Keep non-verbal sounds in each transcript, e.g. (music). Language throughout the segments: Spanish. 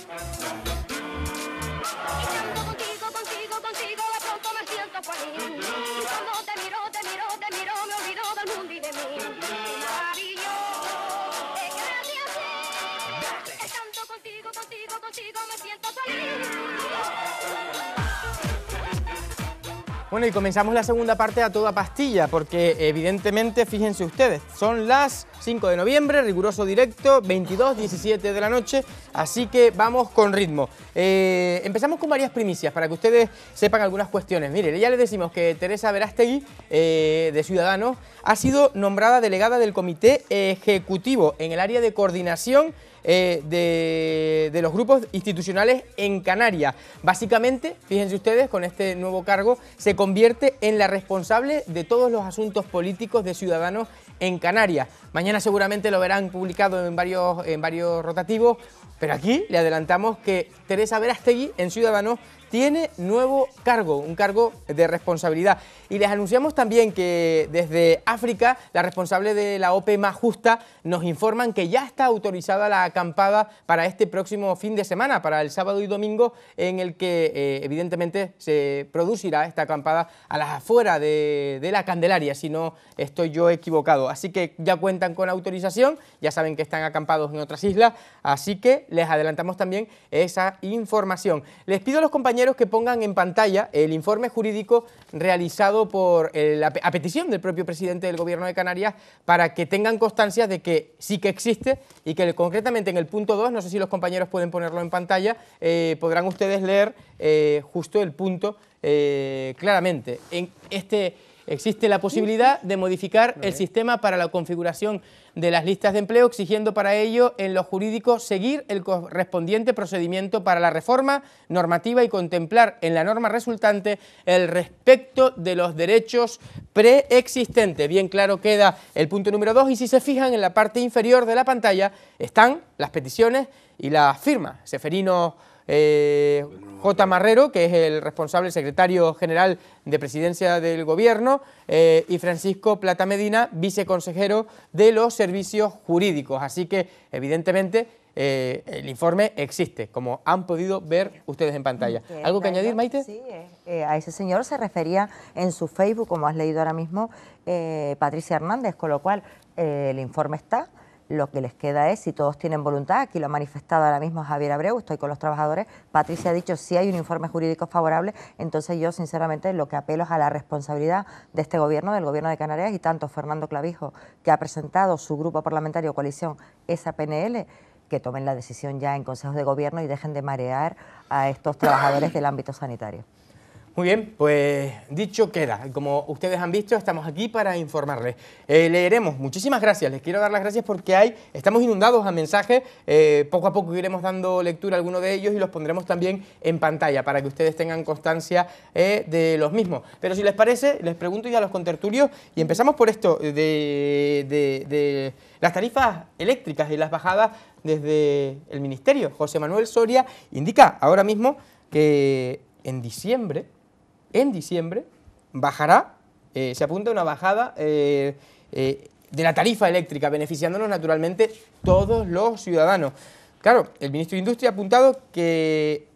Y canto contigo, contigo, contigo, la pronto me siento feliz. Cuando te miro, te miro, te miro, me olvido del mundo y de mí. Maravilloso, de gracias. tanto contigo, contigo, contigo, me siento feliz. Bueno, y comenzamos la segunda parte a toda pastilla, porque evidentemente, fíjense ustedes, son las 5 de noviembre, riguroso directo, 22, 17 de la noche, así que vamos con ritmo. Eh, empezamos con varias primicias para que ustedes sepan algunas cuestiones. miren ya les decimos que Teresa Verástegui, eh, de Ciudadanos, ha sido nombrada delegada del Comité Ejecutivo en el área de coordinación eh, de, los grupos institucionales en Canarias. Básicamente, fíjense ustedes, con este nuevo cargo se convierte en la responsable de todos los asuntos políticos de Ciudadanos en Canarias. Mañana seguramente lo verán publicado en varios, en varios rotativos, pero aquí le adelantamos que Teresa Verastegui, en Ciudadanos tiene nuevo cargo, un cargo de responsabilidad. Y les anunciamos también que desde África, la responsable de la OPE más justa, nos informan que ya está autorizada la acampada para este próximo fin de semana, para el sábado y domingo, en el que eh, evidentemente se producirá esta acampada a las afueras de, de la Candelaria, si no estoy yo equivocado. Así que ya cuentan con autorización, ya saben que están acampados en otras islas, así que les adelantamos también esa información. Les pido a los compañeros compañeros que pongan en pantalla el informe jurídico realizado por eh, a petición del propio presidente del Gobierno de Canarias para que tengan constancia de que sí que existe y que concretamente en el punto 2, no sé si los compañeros pueden ponerlo en pantalla, eh, podrán ustedes leer eh, justo el punto claramente. En este Existe la posibilidad de modificar el sistema para la configuración de las listas de empleo, exigiendo para ello en lo jurídico seguir el correspondiente procedimiento para la reforma normativa y contemplar en la norma resultante el respecto de los derechos preexistentes. Bien claro queda el punto número 2 y si se fijan en la parte inferior de la pantalla están las peticiones y las firmas. Seferino eh, pues J. Marrero, que es el responsable, secretario general de Presidencia del Gobierno, eh, y Francisco Plata Medina, viceconsejero de los servicios jurídicos. Así que, evidentemente, eh, el informe existe, como han podido ver ustedes en pantalla. ¿Algo que añadir, Maite? Sí, eh, a ese señor se refería en su Facebook, como has leído ahora mismo, Patricia Hernández, con lo cual el informe está lo que les queda es, si todos tienen voluntad, aquí lo ha manifestado ahora mismo Javier Abreu, estoy con los trabajadores, Patricia ha dicho, si hay un informe jurídico favorable, entonces yo sinceramente lo que apelo es a la responsabilidad de este gobierno, del gobierno de Canarias y tanto Fernando Clavijo, que ha presentado su grupo parlamentario coalición esa PNL, que tomen la decisión ya en consejos de gobierno y dejen de marear a estos trabajadores del ámbito sanitario. Muy bien, pues dicho queda. Como ustedes han visto, estamos aquí para informarles. Eh, leeremos, muchísimas gracias, les quiero dar las gracias porque hay, estamos inundados a mensajes, eh, poco a poco iremos dando lectura a alguno de ellos y los pondremos también en pantalla para que ustedes tengan constancia eh, de los mismos. Pero si les parece, les pregunto ya a los contertulios y empezamos por esto de, de las tarifas eléctricas y las bajadas desde el Ministerio. José Manuel Soria indica ahora mismo que en diciembre en diciembre bajará, eh, se apunta una bajada eh, eh, de la tarifa eléctrica, beneficiándonos naturalmente todos los ciudadanos. Claro, el ministro de Industria ha apuntado que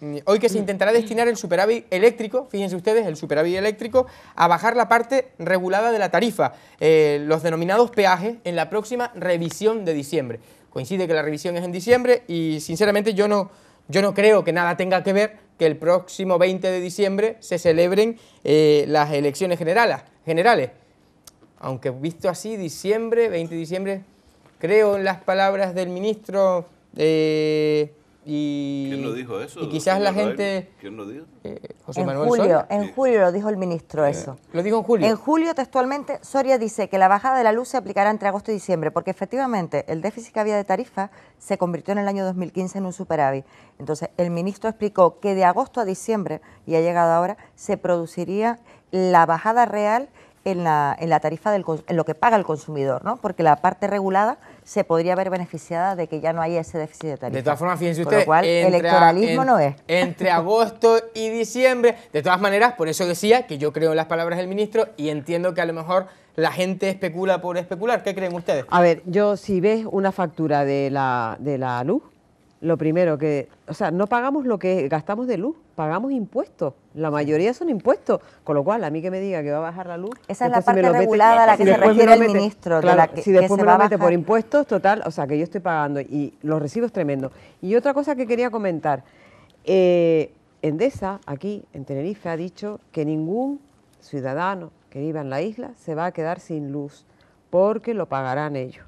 mm, hoy que se intentará destinar el superávit eléctrico, fíjense ustedes, el superávit eléctrico, a bajar la parte regulada de la tarifa, los denominados peajes, en la próxima revisión de diciembre. Coincide que la revisión es en diciembre y sinceramente yo no, yo no creo que nada tenga que ver que el próximo 20 de diciembre se celebren eh, las elecciones generales, generales. Aunque visto así, diciembre, 20 de diciembre, creo en las palabras del ministro eh, y, ¿Quién dijo eso? Y quizás la gente... ¿Quién eh, en julio, En julio lo dijo el ministro eh, eso. lo dijo en julio. En julio textualmente Soria dice que la bajada de la luz se aplicará entre agosto y diciembre porque efectivamente el déficit que había de tarifa se convirtió en el año 2015 en un superávit. Entonces el ministro explicó que de agosto a diciembre, y ha llegado ahora, se produciría la bajada real en la, tarifa, del, lo que paga el consumidor, ¿no? porque la parte regulada se podría ver beneficiada de que ya no haya ese déficit de tarifa. De todas formas, fíjense ustedes, electoralismo no es. Entre (laughs) agosto y diciembre, de todas maneras, por eso decía que yo creo en las palabras del ministro y entiendo que a lo mejor la gente especula por especular. ¿Qué creen ustedes? A ver, yo si ves una factura de la, de la luz, lo primero que, o sea, no pagamos lo que gastamos de luz, pagamos impuestos. La mayoría son impuestos, con lo cual a mí que me diga que va a bajar la luz. Esa es la parte regulada a la que se refiere el ministro. si después me lo mete por impuestos, total, o sea, que yo estoy pagando y los recibos tremendo. Y otra cosa que quería comentar, eh, Endesa, aquí en Tenerife, ha dicho que ningún ciudadano que viva en la isla se va a quedar sin luz porque lo pagarán ellos.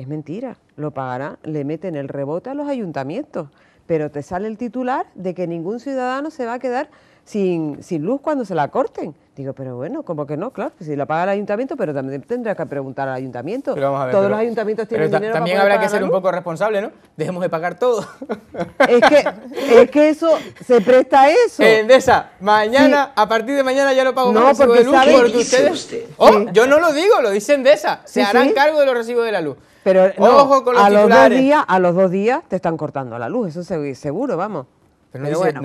Es mentira, lo pagará, le meten el rebote a los ayuntamientos, pero te sale el titular de que ningún ciudadano se va a quedar sin, luz cuando se la corten. Digo, pero bueno, como que no, claro, pues si la paga el ayuntamiento, pero también tendrá que preguntar al ayuntamiento. Todos los ayuntamientos tienen También habrá que ser un poco responsable, ¿no? Dejemos de pagar todo. Es que, es que eso se presta a eso. Endesa, mañana, a partir de mañana ya lo pago no, porque luz ustedes. Oh, yo no lo digo, lo dice Endesa. se harán cargo de los recibos de la luz. Pero Ojo con los a los dos días, a los dos días te están cortando la luz, eso seguro, vamos. Pero, bueno,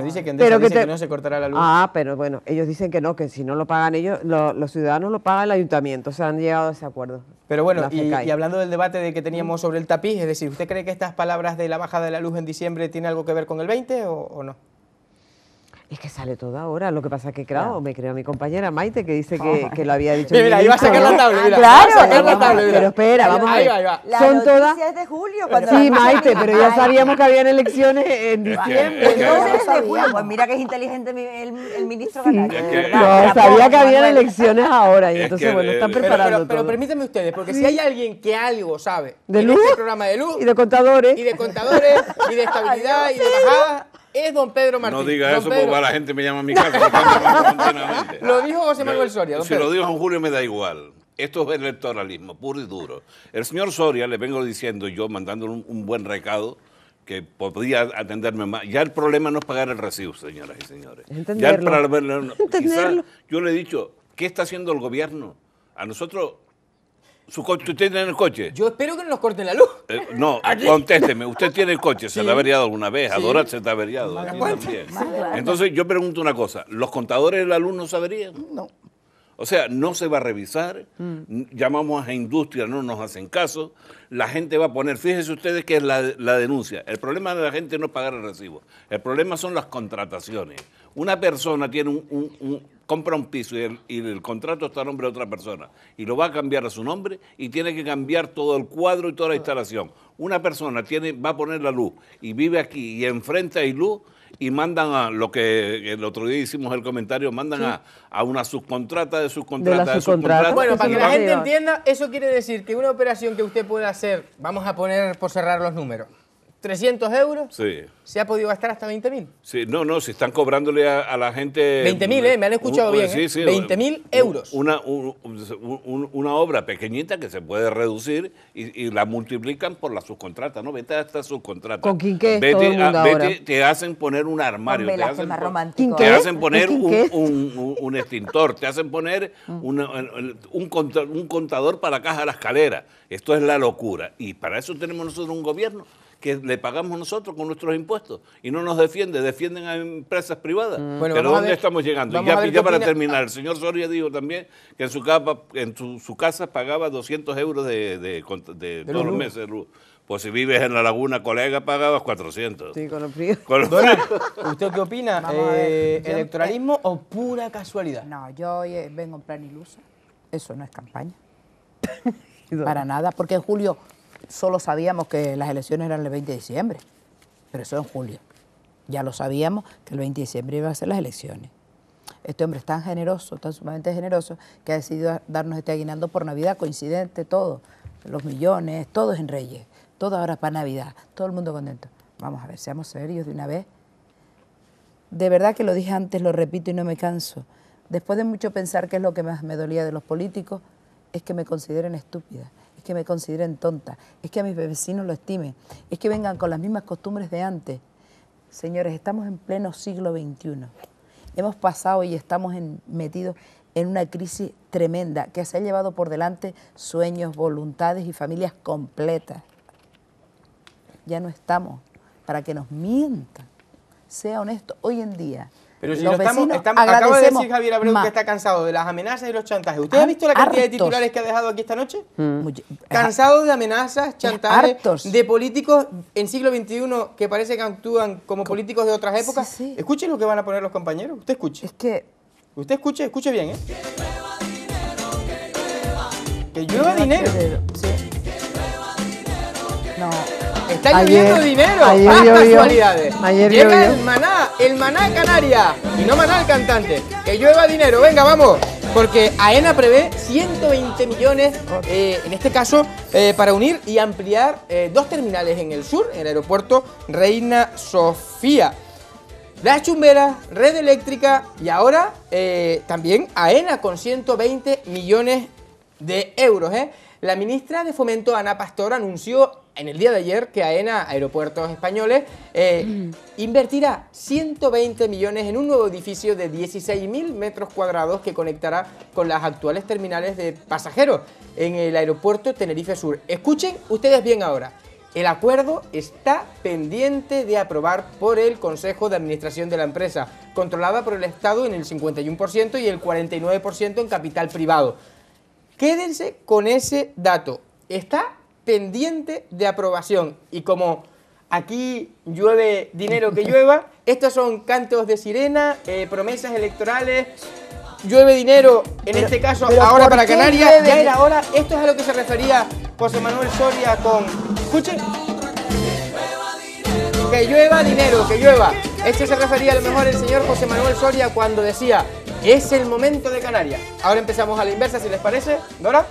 Ah, pero bueno, ellos dicen que no, que si no lo pagan ellos, los ciudadanos lo pagan el ayuntamiento, o sea, han llegado a ese acuerdo. Pero bueno, y, hablando del debate de que teníamos sobre el tapiz, es decir, ¿usted cree que estas palabras de la bajada de la luz en diciembre tiene algo que ver con el 20 o no? Es que sale todo ahora. Lo que pasa es que, creo, me creo a mi compañera Maite que dice que, (laughs) lo había dicho. Mira, iba a sacar la tabla. claro, a sacar la tabla, pero espera, vamos ahí va, ahí va. Son todas. de julio. sí, Maite, pero ya sabíamos que habían elecciones en diciembre. Entonces no, es de julio. Pues mira que es inteligente el, ministro sí. No, sabía que habían elecciones ahora y entonces, bueno, están preparando. Pero, pero, permítanme ustedes, porque si hay alguien que algo sabe de este luz, programa de luz y de contadores y de contadores y de (laughs) estabilidad y de bajada es don Pedro Martínez. No diga eso porque la gente me llama a mi casa. (laughs) lo dijo José Manuel Soria. si lo dijo un Julio me da igual. Esto es electoralismo puro y duro. El señor Soria, le vengo diciendo yo, mandándole un, buen recado, que podría atenderme más. Ya el problema no es pagar el recibo, señoras y señores. Entenderlo. Ya Entenderlo. yo le he dicho, ¿qué está haciendo el gobierno? A nosotros coche, ¿Usted tiene el coche? Yo espero que no nos corten la luz. Eh, no, (laughs) contésteme. ¿Usted tiene el coche? ¿Se le ha averiado alguna vez? Sí. Adora se te ha averiado. Eh, Entonces yo pregunto una cosa. ¿Los contadores de la luz no saberían? No. O sea, no se va a revisar, mm. llamamos a industria, no nos hacen caso, la gente va a poner, fíjense ustedes que es la, denuncia, el problema de la gente no pagar el recibo, el problema son las contrataciones. Una persona tiene un, compra un piso y el, contrato está a nombre de otra persona y lo va a cambiar a su nombre y tiene que cambiar todo el cuadro y toda la ah. instalación. Una persona tiene, va a poner la luz y vive aquí y enfrenta hay luz y mandan a lo que el otro día hicimos el comentario, mandan a, una subcontrata de subcontrata de, subcontrata. Bueno, para que la gente entienda, eso quiere decir que una operación que usted puede hacer, vamos a poner por cerrar los números, 300 euros, sí. se ha podido gastar hasta 20.000. Sí, no, no, si están cobrándole a, la gente... mil, ¿eh? Me han escuchado bien, 20.000 eh. euros. Una, una obra pequeñita que se puede reducir y, la multiplican por la subcontrata, ¿no? Vete hasta subcontrata. Con qué Te hacen poner un armario. te, hacen, poner un, extintor, te hacen poner mm. un, contador para la caja de la escalera. Esto es la locura. Y para eso tenemos nosotros un gobierno que le pagamos nosotros con nuestros impuestos y no nos defiende, defienden a empresas privadas. Mm. Pero ¿dónde estamos llegando? Y ya, para terminar, el señor Soria dijo también que en su, en su, casa pagaba 200 euros de, todos los meses Pues si vives en la laguna, colega, pagabas 400. Sí, con los frío. ¿usted qué opina? Eh, ¿Electoralismo eh, o pura casualidad? No, yo eh, vengo en plan ilusa. Eso no es campaña. (laughs) Para nada, porque en julio solo sabíamos que las elecciones eran el 20 de diciembre, pero eso en julio. Ya lo sabíamos que el 20 de diciembre iban a ser las elecciones. Este hombre es tan generoso, tan sumamente generoso, que ha decidido darnos este aguinaldo por Navidad, coincidente, todo. Los millones, todos en Reyes, todo ahora para Navidad, todo el mundo contento. Vamos a ver, seamos serios de una vez. De verdad que lo dije antes, lo repito y no me canso. Después de mucho pensar que es lo que más me dolía de los políticos, es que me consideren estúpida que me consideren tonta, es que a mis vecinos lo estimen, es que vengan con las mismas costumbres de antes. Señores, estamos en pleno siglo XXI. Hemos pasado y estamos metidos en una crisis tremenda que se ha llevado por delante sueños, voluntades y familias completas. Ya no estamos para que nos mientan. Sea honesto, hoy en día pero si estamos, estamos acabo de decir Javier Abreu que está cansado de las amenazas y los chantajes. ¿Usted ha, visto la cantidad de titulares que ha dejado aquí esta noche? Mm. Cansado de amenazas, chantajes, de políticos en siglo XXI que parece que actúan como políticos de otras épocas. escuchen Escuche lo que van a poner los compañeros. Usted escuche. Es que... Usted escuche, escuche bien, ¿eh? Que llueva dinero, que Que llueva dinero. Sí. No. Está lloviendo dinero. Ayer casualidades. Llega el maná, el maná Canaria. Y no maná el cantante. Que llueva dinero. Venga, vamos. Porque AENA prevé 120 millones, eh, en este caso, eh, para unir y ampliar eh, dos terminales en el sur, en el aeropuerto Reina Sofía. Las chumberas, red eléctrica y ahora también AENA con 120 millones de euros. La ministra de Fomento, Ana Pastor, anunció en el día de ayer que AENA, Aeropuertos Españoles, eh, mm. invertirá 120 millones en un nuevo edificio de 16.000 metros cuadrados que conectará con las actuales terminales de pasajeros en el aeropuerto Tenerife Sur. Escuchen ustedes bien ahora. El acuerdo está pendiente de aprobar por el Consejo de Administración de la empresa, controlada por el Estado en el 51% y el 49% en capital privado. Quédense con ese dato. Está pendiente de aprobación. Y como aquí llueve dinero que llueva, (laughs) estos son cantos de sirena, eh, promesas electorales, llueve dinero, en este caso ahora para Canarias, ya era hora, esto es a lo que se refería José Manuel Soria con... Escuchen. Que llueva dinero, que llueva. Esto se refería a lo mejor el señor José Manuel Soria cuando decía, es el momento de Canarias. Ahora empezamos a la inversa, si les parece, Dora.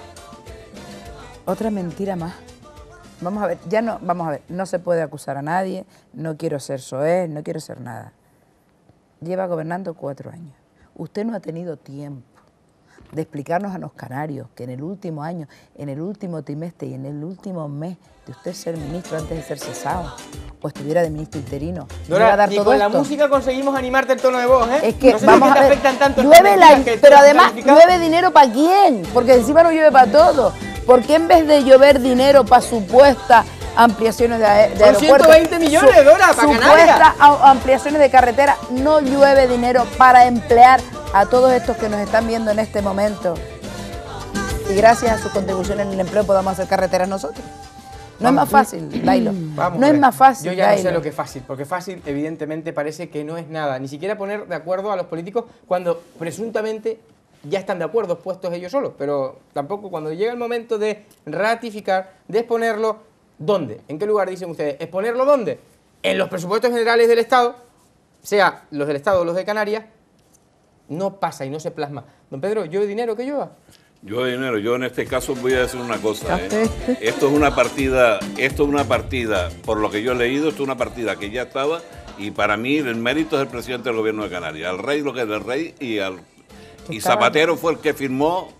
Otra mentira más. Vamos a ver, ya no, vamos a ver, no se puede acusar a nadie, no quiero ser soez, no quiero ser nada. Lleva gobernando cuatro años. Usted no ha tenido tiempo de explicarnos a los canarios que en el último año, en el último trimestre y en el último mes de usted ser ministro antes de ser cesado, o estuviera de ministro interino. dar todo con la música conseguimos animarte el tono de voz, ¿eh? Es que no sé vamos si afectan tanto llueve la, pero además llueve dinero para quién, porque encima no llueve para todo. ¿Por qué en vez de llover dinero para supuesta ampliaciones de, de aeropuertos. 120 millones de dólares para Canarias. ampliaciones de carretera. No llueve dinero para emplear a todos estos que nos están viendo en este momento. Y gracias a su contribución en el empleo podamos hacer carreteras nosotros. No es más fácil, Dailo. Mm. no es más fácil. Yo ya no sé lo que es fácil, porque fácil, evidentemente, parece que no es nada. Ni siquiera poner de acuerdo a los políticos cuando presuntamente ya están de acuerdo puestos ellos solos. Pero tampoco cuando llega el momento de ratificar, de exponerlo, ¿Dónde? ¿En qué lugar dicen ustedes? ¿Exponerlo dónde? En los presupuestos generales del Estado, sea los del Estado o los de Canarias, no pasa y no se plasma. Don Pedro, ¿yo de dinero qué lleva? Yo dinero, yo en este caso voy a decir una cosa. ¿eh? Esto es una partida, esto es una partida, por lo que yo he leído, esto es una partida que ya estaba y para mí el mérito es el presidente del gobierno de Canarias, al rey lo que es el rey y al Zapatero fue el que firmó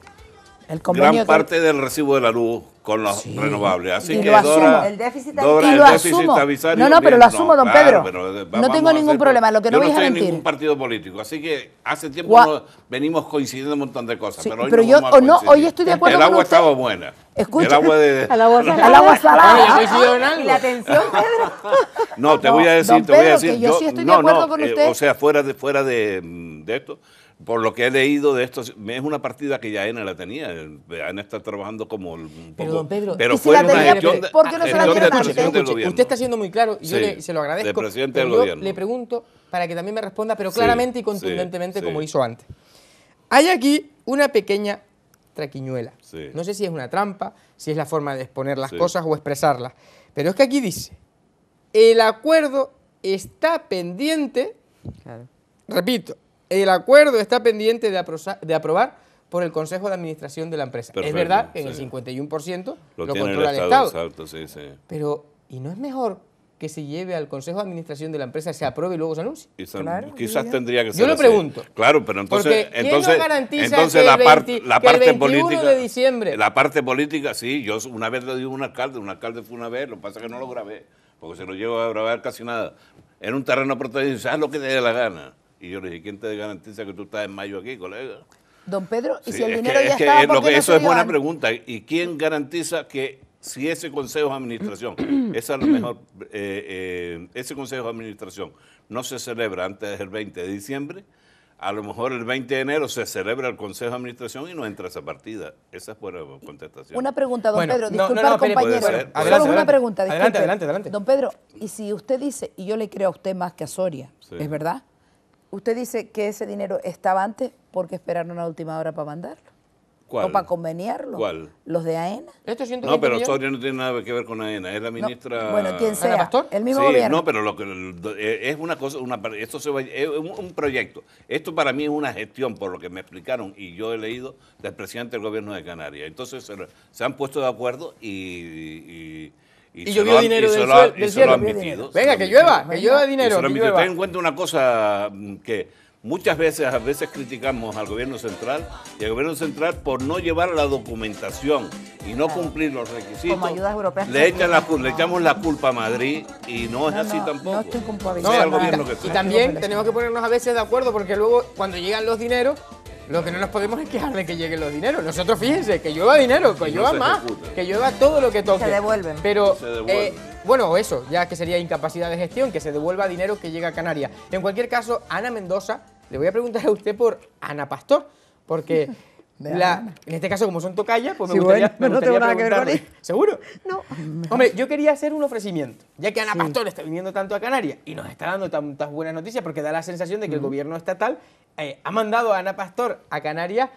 gran parte del recibo de la luz con los renovables. Así que Dora, el déficit, Dora, lo el déficit asumo. No, no, pero lo asumo, don Pedro. Eh, no tengo ningún problema, lo que no voy no a mentir. ningún partido político, así que hace tiempo venimos coincidiendo un montón de cosas, pero hoy no yo no, hoy estoy de acuerdo El agua estaba buena. Escucha. El agua de (laughs) al agua salada. y la atención, Pedro. No, te voy a decir, te voy a decir, yo, sí estoy de acuerdo con eh, usted. o sea, fuera de fuera de mm, esto por lo que he leído de esto, es una partida que ya Ana la tenía. Ana está trabajando como un Pero, don Pedro, fue una ¿por qué no ah, se la tiene? usted está siendo muy claro y yo le, se lo agradezco. le pregunto para que también me responda, pero claramente y contundentemente como hizo antes. Hay aquí una pequeña traquiñuela. No sé si es una trampa, si es la forma de exponer las cosas o expresarlas. Pero es que aquí dice, el acuerdo está pendiente, repito, el acuerdo está pendiente de, aprobar por el Consejo de Administración de la empresa. es verdad que en el 51% lo, controla el Estado. Pero, ¿y no es mejor que se lleve al Consejo de Administración de la empresa, se apruebe y luego se anuncie. claro, quizás tendría que ser. Yo lo pregunto. Claro, pero entonces. ¿quién entonces, garantiza entonces que la, parte la parte política. De diciembre. La parte política, sí. Yo una vez le digo a un alcalde, un alcalde fue una vez, lo que pasa es que no lo grabé, porque se lo llevo a grabar casi nada. En un terreno protegido, haz lo que te dé la gana. Y yo le dije, ¿quién te garantiza que tú estás en mayo aquí, colega? Don Pedro, ¿y si el dinero ya es estaba, que, que Eso es buena pregunta. ¿Y quién garantiza que si ese consejo de administración, (clears throat) es mejor, eh, eh, ese consejo de administración no se celebra antes del 20 de diciembre, a lo mejor el 20 de enero se celebra el Consejo de Administración y no entra esa partida. Esa fue la contestación. Una pregunta, don Pedro. Disculpa, compañero. adelante, adelante, una pregunta. Adelante, adelante, Don Pedro, y si usted dice, y yo le creo a usted más que a Soria, ¿es verdad? Usted dice que ese dinero estaba antes porque esperaron a última hora para mandarlo. ¿Cuál? O para conveniarlo. ¿Cuál? Los de AENA. ¿Este no, pero Soria no tiene nada que ver con AENA, es la ministra... bueno, ¿quién sea, el mismo gobierno. No, pero e, es una cosa, esto es un, proyecto. Esto para mí es una gestión, por lo que me explicaron y yo he leído, del presidente del gobierno de Canarias. Entonces se, han puesto de acuerdo y y, llovió dinero del, cielo. Venga, que llueva, que llueva dinero. Ten en cuenta una cosa mm, que muchas veces, a veces criticamos al gobierno central y al gobierno central por no llevar la documentación y no cumplir los requisitos. Le, echamos la culpa a Madrid y no es no, así tampoco. No estoy Y también tenemos que ponernos a veces de acuerdo porque luego cuando llegan los dineros lo que no nos podemos es quejar de que lleguen los dineros. Nosotros, fíjense, que llueva dinero, que llueva más, que llueva todo lo que toque. Se devuelven. Pero, eh, bueno, eso, ya que sería incapacidad de gestión, que se devuelva dinero que llega a Canarias. En cualquier caso, Ana Mendoza, le voy a preguntar a usted por Ana Pastor, porque... (laughs) en este caso, como son tocallas, pues me gustaría, que ver ¿Seguro? No. Hombre, yo quería hacer un ofrecimiento, ya que Ana Pastor está viniendo tanto a Canarias y nos está dando tantas buenas noticias, porque da la sensación de que el gobierno estatal eh, ha mandado a Ana Pastor a Canarias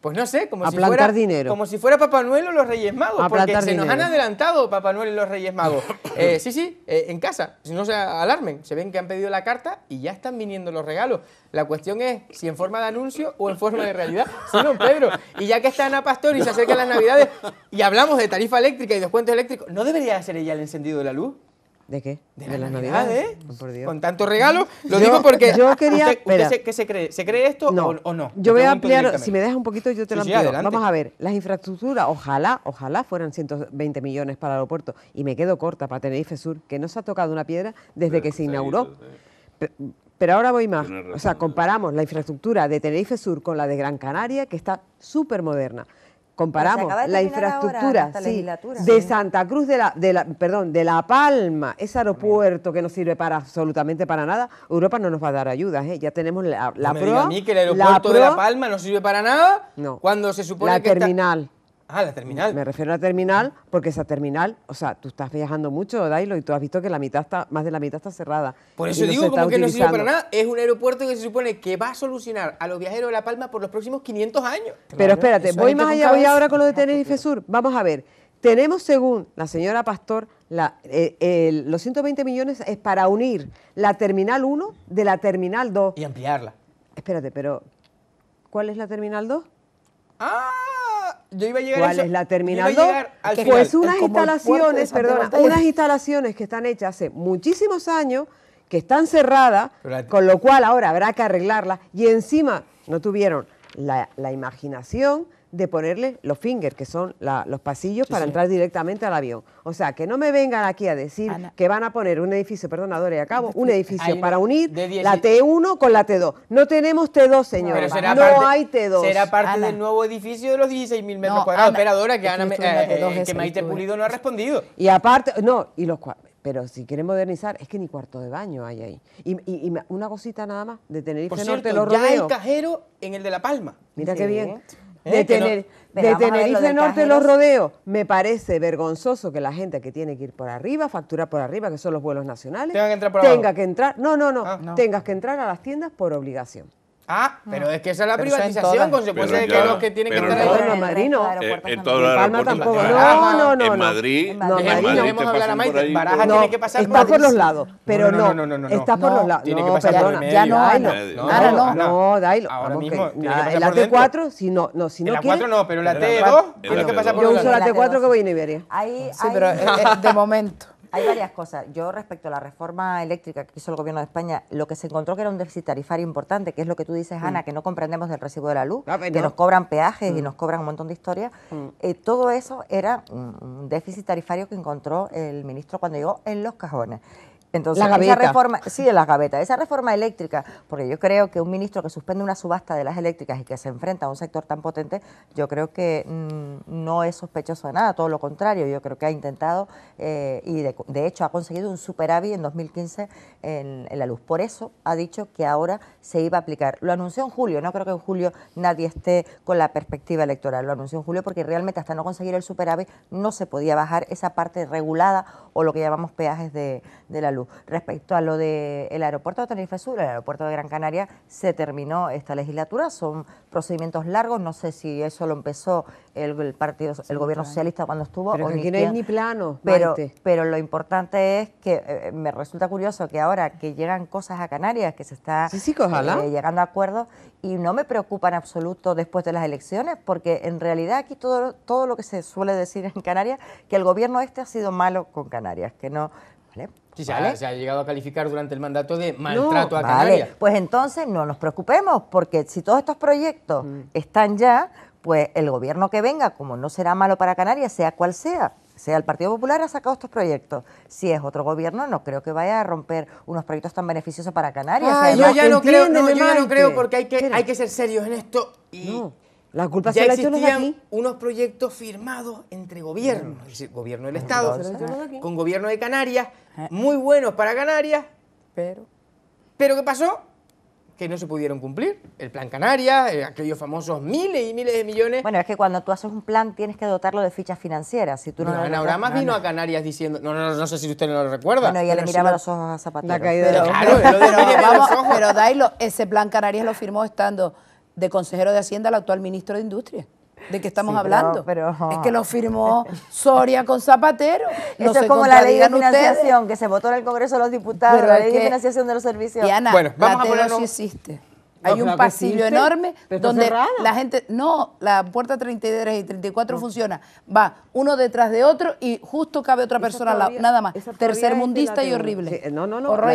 pues no sé, como, si, fuera, como si fuera Papá Noel o los Reyes Magos, porque se nos han adelantado Papá Noel y los Reyes Magos. (coughs) Eh, sí, sí, eh, en casa, si no se alarmen, se ven que han pedido la carta y ya están viniendo los regalos. La cuestión es si en forma de anuncio o en forma de realidad. Sí, no, Pedro, y ya que está Ana Pastor y se acercan las Navidades y hablamos de tarifa eléctrica y descuentos eléctricos, ¿no debería ser ella el encendido de la luz? ¿De qué? De, las navidades. ¿eh? Oh, con tanto regalo, Lo digo porque. Yo quería. ¿Usted, se, cree? esto O, no? Yo voy a ampliar. Si me dejas un poquito, yo te lo amplio. Vamos a ver. Las infraestructuras, ojalá, ojalá fueran 120 millones para el aeropuerto. Y me quedo corta para Tenerife Sur, que no se ha tocado una piedra desde que se inauguró. Pero, ahora voy más. o sea, comparamos la infraestructura de Tenerife Sur con la de Gran Canaria, que está súper moderna comparamos la infraestructura de Santa Cruz de la, de la, perdón de La Palma ese aeropuerto que no sirve para absolutamente para nada Europa no nos va a dar ayuda ¿eh? ya tenemos la, la a mí que el aeropuerto de La Palma no sirve para nada no, cuando se supone la que terminal está Ah, la terminal. Me refiero a la terminal porque esa terminal, o sea, tú estás viajando mucho, Dailo, y tú has visto que la mitad está, más de la mitad está cerrada. Por eso digo, porque que no sirve para nada. Es un aeropuerto que se supone que va a solucionar a los viajeros de La Palma por los próximos 500 años. Pero espérate, voy más allá, voy ahora con lo de Tenerife Sur. Vamos a ver. Tenemos, según la señora Pastor, la, eh, los 120 millones es para unir la Terminal 1 de la Terminal 2. Y ampliarla. Espérate, pero ¿cuál es la Terminal 2? ¡Ah! yo iba a llegar ¿Cuál a es la terminal Pues unas instalaciones, perdona, unas instalaciones que están hechas hace muchísimos años, que están cerradas, con lo cual ahora habrá que arreglarlas y encima no tuvieron la imaginación de ponerle los fingers, que son los pasillos para entrar directamente al avión. O sea, que no me vengan aquí a decir que van a poner un edificio, perdonadores, a cabo, un edificio para unir la T1 con la T2. No tenemos T2, señores. no hay T2. Será parte del nuevo edificio de los 16.000 metros no, cuadrados, operadora, que, Ana, eh, eh, que Maite Pulido no ha respondido. Y aparte, no, y los pero si quieren modernizar, es que ni cuarto de baño hay ahí. Y, una cosita nada más, de tener Por cierto, Norte, los ya hay cajero en el de La Palma. Mira qué bien. ¿Eh? de, tener, de Tenerife Norte los rodeos. Me parece vergonzoso que la gente que tiene que ir por arriba, facturar por arriba, que son los vuelos nacionales, tenga que entrar no, no, ah, no, tengas que entrar a las tiendas por obligación. Ah, ah, pero es que esa es la privatización, consecuencia de que los que tienen que estar ahí. No, Marino. en todo el aeropuerto. Ah, no, no, no. En Madrid. En Madrid vamos a hablar a Maite. Baraja no, tiene que pasar está por, los lados, pero no. No, no, no. Está por los lados. Tiene que pasar por el medio. Ya no, hay. No, no. No, Dailo. Ahora mismo. En la T4, si no no si no La 4 no, pero la T2 tiene que pasar por los lados. Yo uso la T4 que voy en Iberia. Ahí, Sí, pero de momento. Hay varias cosas. Yo respecto a la reforma eléctrica que hizo el gobierno de España, lo que se encontró que era un déficit tarifario importante, que es lo que tú dices, Ana, mm. que no comprendemos del recibo de la luz, que nos cobran peajes y mm. nos cobran un montón de historias. Mm. Eh, todo eso era un déficit tarifario que encontró el ministro cuando llegó en los cajones. Entonces, esa reforma, sí, de la gavetas, esa reforma eléctrica, porque yo creo que un ministro que suspende una subasta de las eléctricas y que se enfrenta a un sector tan potente, yo creo que mm, no es sospechoso de nada, todo lo contrario, yo creo que ha intentado eh, y de, hecho ha conseguido un superávit en 2015 en, la luz. Por eso ha dicho que ahora se iba a aplicar. Lo anunció en julio, no creo que en julio nadie esté con la perspectiva electoral, lo anunció en julio porque realmente hasta no conseguir el superávit no se podía bajar esa parte regulada o lo que llamamos peajes de la luz. Respecto a lo del aeropuerto de Tenerife Sur, el aeropuerto de Gran Canaria, se terminó esta legislatura, son procedimientos largos, no sé si eso lo empezó el, partido, el gobierno socialista cuando estuvo. Pero no hay ni plano. Pero, pero lo importante es que eh, eh, me resulta curioso que ahora que llegan cosas a Canarias, que se está eh, llegando a acuerdos, y no me preocupa en absoluto después de las elecciones, porque en realidad aquí todo, todo lo que se suele decir en Canarias, que el gobierno este ha sido malo con Canarias, que no se, ha, llegado a calificar durante el mandato de maltrato a Canarias. Pues entonces no nos preocupemos, porque si todos estos proyectos mm. están ya, pues el gobierno que venga, como no será malo para Canarias, sea cual sea, sea el Partido Popular ha sacado estos proyectos. Si es otro gobierno, no creo que vaya a romper unos proyectos tan beneficiosos para Canarias. Ah, yo ya no creo, no creo, porque hay que, hay que ser serios en esto y... La culpa ya existían unos proyectos firmados entre gobiernos, gobierno del Estado, con gobierno de Canarias, ah. muy buenos para Canarias, pero... ¿Pero qué pasó? que no se pudieron cumplir. El plan Canarias, eh, aquellos famosos miles y miles de millones. Bueno, es que cuando tú haces un plan tienes que dotarlo de fichas financieras. Si tú no, no, más vino a Canarias diciendo, no, no, no, sé si usted no lo recuerda. Bueno, ella le miraba los ojos a Zapatero. La caída de los ojos. Pero, Dailo, ese plan Canarias lo firmó estando de consejero de Hacienda al actual ministro de Industria. ¿De qué estamos hablando? es que lo firmó (laughs) Soria con Zapatero. Eso es como la ley de financiación que se votó en el Congreso de los Diputados, la ley de financiación de los servicios. bueno, vamos a ver sí existe. Hay un pasillo enorme donde la gente, no, la puerta 33 y 34 funciona, va uno detrás de otro y justo cabe otra persona nada más. tercer mundista y horrible. no, no, no, no,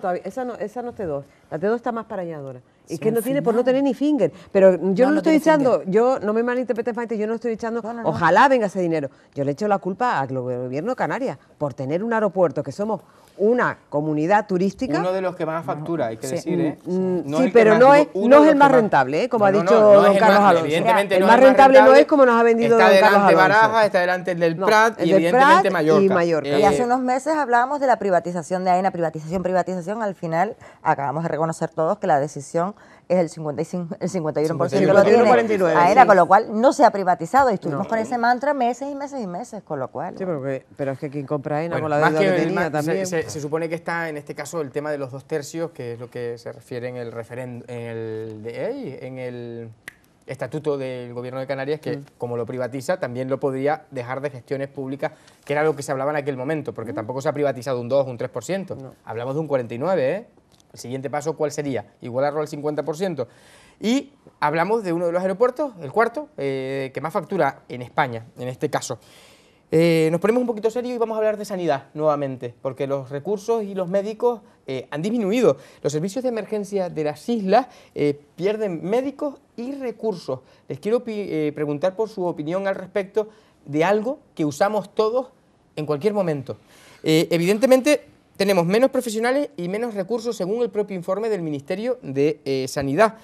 todavía, esa no, esa no es T2, la T2 está más para allá, Dora. Es que no tiene por no tener ni finger. Pero yo no, lo estoy echando, yo no me malinterpreten, yo no estoy echando, ojalá venga ese dinero. Yo le echo la culpa al gobierno de Canarias por tener un aeropuerto que somos una comunidad turística. Uno de los que más factura, hay que decir. ¿eh? Mm, mm, sí, pero no, es, no es el más rentable, como ha dicho don Carlos Alonso. Evidentemente el, más rentable, no es como nos ha vendido don Carlos Alonso. Está delante Baraja, está delante del Prat y evidentemente Mallorca. y hace unos meses hablábamos de la privatización de AENA, privatización, privatización. Al final acabamos de reconocer todos que la decisión es el 55, el 51%, 51 lo tiene 49, AENA, con lo cual no se ha privatizado y estuvimos con ese mantra meses y meses y meses, con lo cual... Sí, pero, pero es que quien compra AENA con la deuda que, también... Se, supone que está en este caso el tema de los dos tercios, que es lo que se refiere en el referéndum, en el, de, en el estatuto del gobierno de Canarias que, mm. como lo privatiza, también lo podría dejar de gestiones públicas, que era lo que se hablaba en aquel momento, porque mm. tampoco se ha privatizado un 2, un 3%. No. Hablamos de un 49, ¿eh? El siguiente paso, ¿cuál sería? Igualarlo al 50%. Y hablamos de uno de los aeropuertos, el cuarto, eh, que más factura en España, en este caso. Eh, nos ponemos un poquito serio y vamos a hablar de sanidad nuevamente, porque los recursos y los médicos eh, han disminuido. Los servicios de emergencia de las islas pierden médicos y recursos. Les quiero preguntar por su opinión al respecto de algo que usamos todos en cualquier momento. evidentemente, tenemos menos profesionales y menos recursos según el propio informe del Ministerio de eh, Sanidad.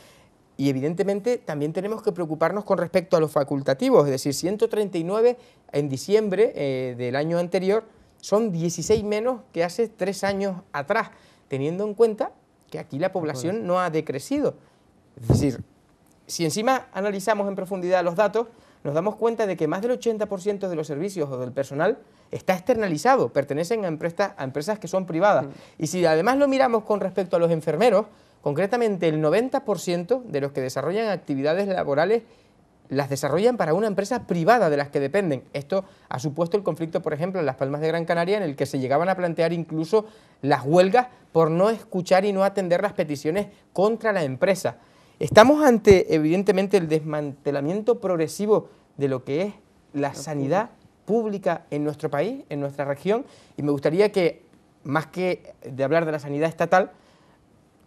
Y evidentemente también tenemos que preocuparnos con respecto a los facultativos, es decir, 139 en diciembre eh, del año anterior son 16 menos que hace tres años atrás, teniendo en cuenta que aquí la población no ha decrecido. Es decir, si encima analizamos en profundidad los datos, nos damos cuenta de que más del 80% de los servicios o del personal está externalizado, pertenecen a, empresas que son privadas. Mm. Y si además lo miramos con respecto a los enfermeros, concretamente el 90% de los que desarrollan actividades laborales las desarrollan para una empresa privada de las que dependen. Esto ha supuesto el conflicto, por ejemplo, en Las Palmas de Gran Canaria, en el que se llegaban a plantear incluso las huelgas por no escuchar y no atender las peticiones contra la empresa. Estamos ante, evidentemente, el desmantelamiento progresivo de lo que es la sanidad pública en nuestro país, en nuestra región, y me gustaría que, más que de hablar de la sanidad estatal,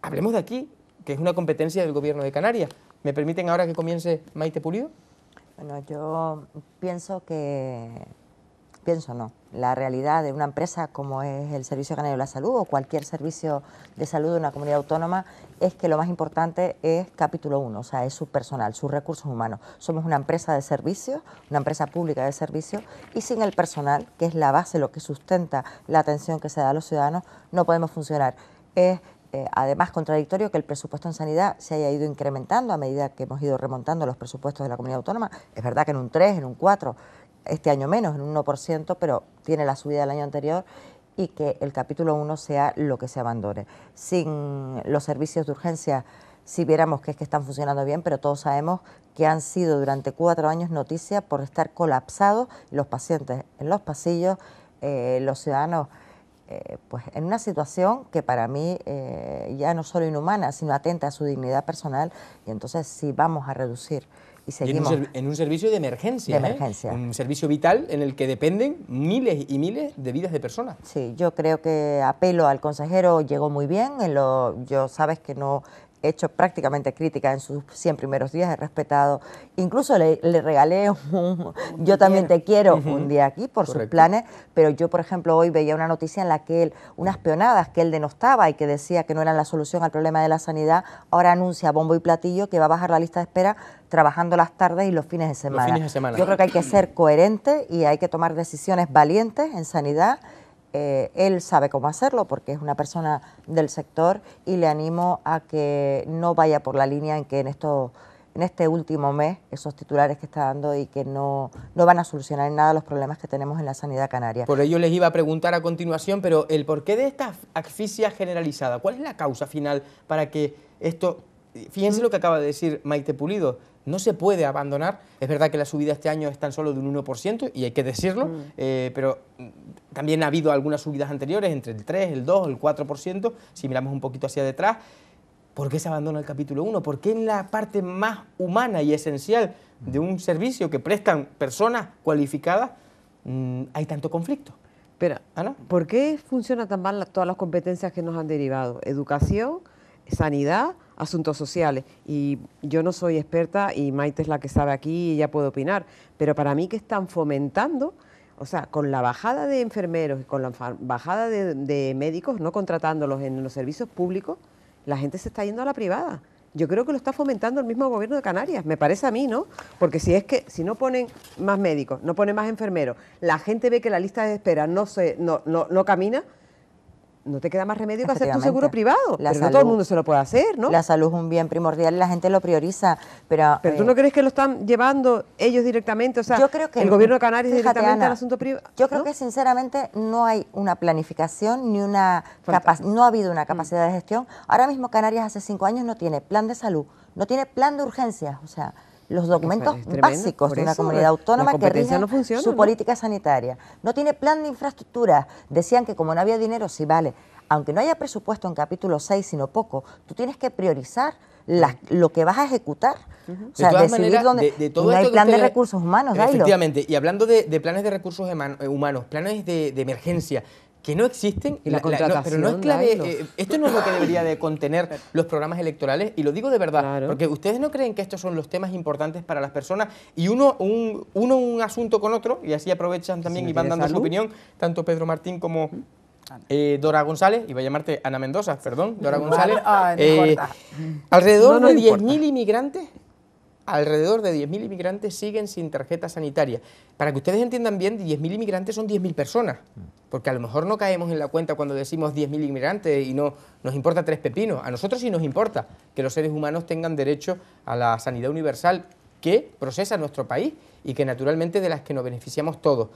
hablemos de aquí, que es una competencia del Gobierno de Canarias. ¿Me permiten ahora que comience Maite Pulido? Bueno, yo pienso que pienso no, la realidad de una empresa como es el Servicio Canario de la Salud o cualquier servicio de salud de una comunidad autónoma es que lo más importante es capítulo uno, o sea, es su personal, sus recursos humanos. Somos una empresa de servicios, una empresa pública de servicios y sin el personal, que es la base, lo que sustenta la atención que se da a los ciudadanos, no podemos funcionar. Es eh, además contradictorio que el presupuesto en sanidad se haya ido incrementando a medida que hemos ido remontando los presupuestos de la comunidad autónoma. Es verdad que en un 3, en un 4, este año menos, en un 1%, pero tiene la subida del año anterior y que el capítulo 1 sea lo que se abandone. Sin los servicios de urgencia, si viéramos que es que están funcionando bien, pero todos sabemos que han sido durante cuatro años noticia por estar colapsados los pacientes en los pasillos, eh, los ciudadanos eh, pues en una situación que para mí eh, ya no solo inhumana, sino atenta a su dignidad personal, y entonces si vamos a reducir y seguimos. en, un servicio de ¿eh? emergencia. Un servicio vital en el que dependen miles y miles de vidas de personas. Sí, yo creo que apelo al consejero llegó muy bien. En yo sabes que no hecho prácticamente crítica en sus 100 primeros días, he respetado, incluso le, regalé (laughs) un, yo también te quiero un día aquí por sus planes, pero yo, por ejemplo, hoy veía una noticia en la que él, unas peonadas que él denostaba y que decía que no eran la solución al problema de la sanidad, ahora anuncia bombo y platillo que va a bajar la lista de espera trabajando las tardes y Los fines de semana. Yo creo que hay que ser coherente y hay que tomar decisiones valientes en sanidad eh, él sabe cómo hacerlo porque es una persona del sector y le animo a que no vaya por la línea en que en en este último mes esos titulares que está dando y que no, no, van a solucionar en nada los problemas que tenemos en la sanidad canaria. Por ello les iba a preguntar a continuación, pero el porqué de esta asfixia generalizada, ¿cuál es la causa final para que esto... Eh, fíjense lo que acaba de decir Maite Pulido, no se puede abandonar. Es verdad que la subida este año es tan solo de un 1%, y hay que decirlo, mm. eh, pero mm, también ha habido algunas subidas anteriores, entre el 3, el 2, el 4%, si miramos un poquito hacia detrás. ¿Por qué se abandona el capítulo 1? ¿Por qué en la parte más humana y esencial de un servicio que prestan personas cualificadas mm, hay tanto conflicto? ¿Ah, ¿Por qué funcionan tan mal todas las competencias que nos han derivado? Educación, sanidad, asuntos sociales. Y yo no soy experta y Maite es la que sabe aquí y ella puede opinar, pero para mí que están fomentando, o sea, con la bajada de enfermeros y con la bajada de, médicos, no contratándolos en los servicios públicos, la gente se está yendo a la privada. Yo creo que lo está fomentando el mismo gobierno de Canarias, me parece a mí, ¿no? Porque si es que si no ponen más médicos, no ponen más enfermeros, la gente ve que la lista de espera no se no, no, no camina, no te queda más remedio que hacer tu seguro privado. La pero todo el mundo se lo puede hacer, ¿no? La salud es un bien primordial y la gente lo prioriza. Pero, pero tú eh, no crees que lo están llevando ellos directamente, o sea, yo creo que el gobierno de Canarias directamente al asunto privado. Yo creo que sinceramente no hay una planificación ni una no ha habido una mm. capacidad de gestión. Ahora mismo Canarias hace cinco años no tiene plan de salud, no tiene plan de urgencias, o sea los documentos básicos de una comunidad autónoma que rige su política sanitaria. No tiene plan de infraestructura. Decían que como no había dinero, sí vale. Aunque no haya presupuesto en capítulo 6, sino poco, tú tienes que priorizar lo que vas a ejecutar. O sea, decidir dónde. hay plan de recursos humanos, Efectivamente. Y hablando de, de, planes de recursos humanos, planes de, emergencia, que no existen. Y la, pero no es clave. Eh, esto no es lo que debería de contener (laughs) los programas electorales, y lo digo de verdad, porque ustedes no creen que estos son los temas importantes para las personas, y uno un, uno un asunto con otro, y así aprovechan también y van dando su opinión, tanto Pedro Martín como. Mm. Eh, Dora González, iba a llamarte Ana Mendoza, perdón, Dora González. Ah, eh, alrededor de 10.000 inmigrantes alrededor de 10.000 inmigrantes siguen sin tarjeta sanitaria. Para que ustedes entiendan bien, 10.000 inmigrantes son 10.000 personas, porque a lo mejor no caemos en la cuenta cuando decimos 10.000 inmigrantes y no nos importa tres pepinos. A nosotros sí nos importa que los seres humanos tengan derecho a la sanidad universal que procesa nuestro país y que naturalmente de las que nos beneficiamos todos.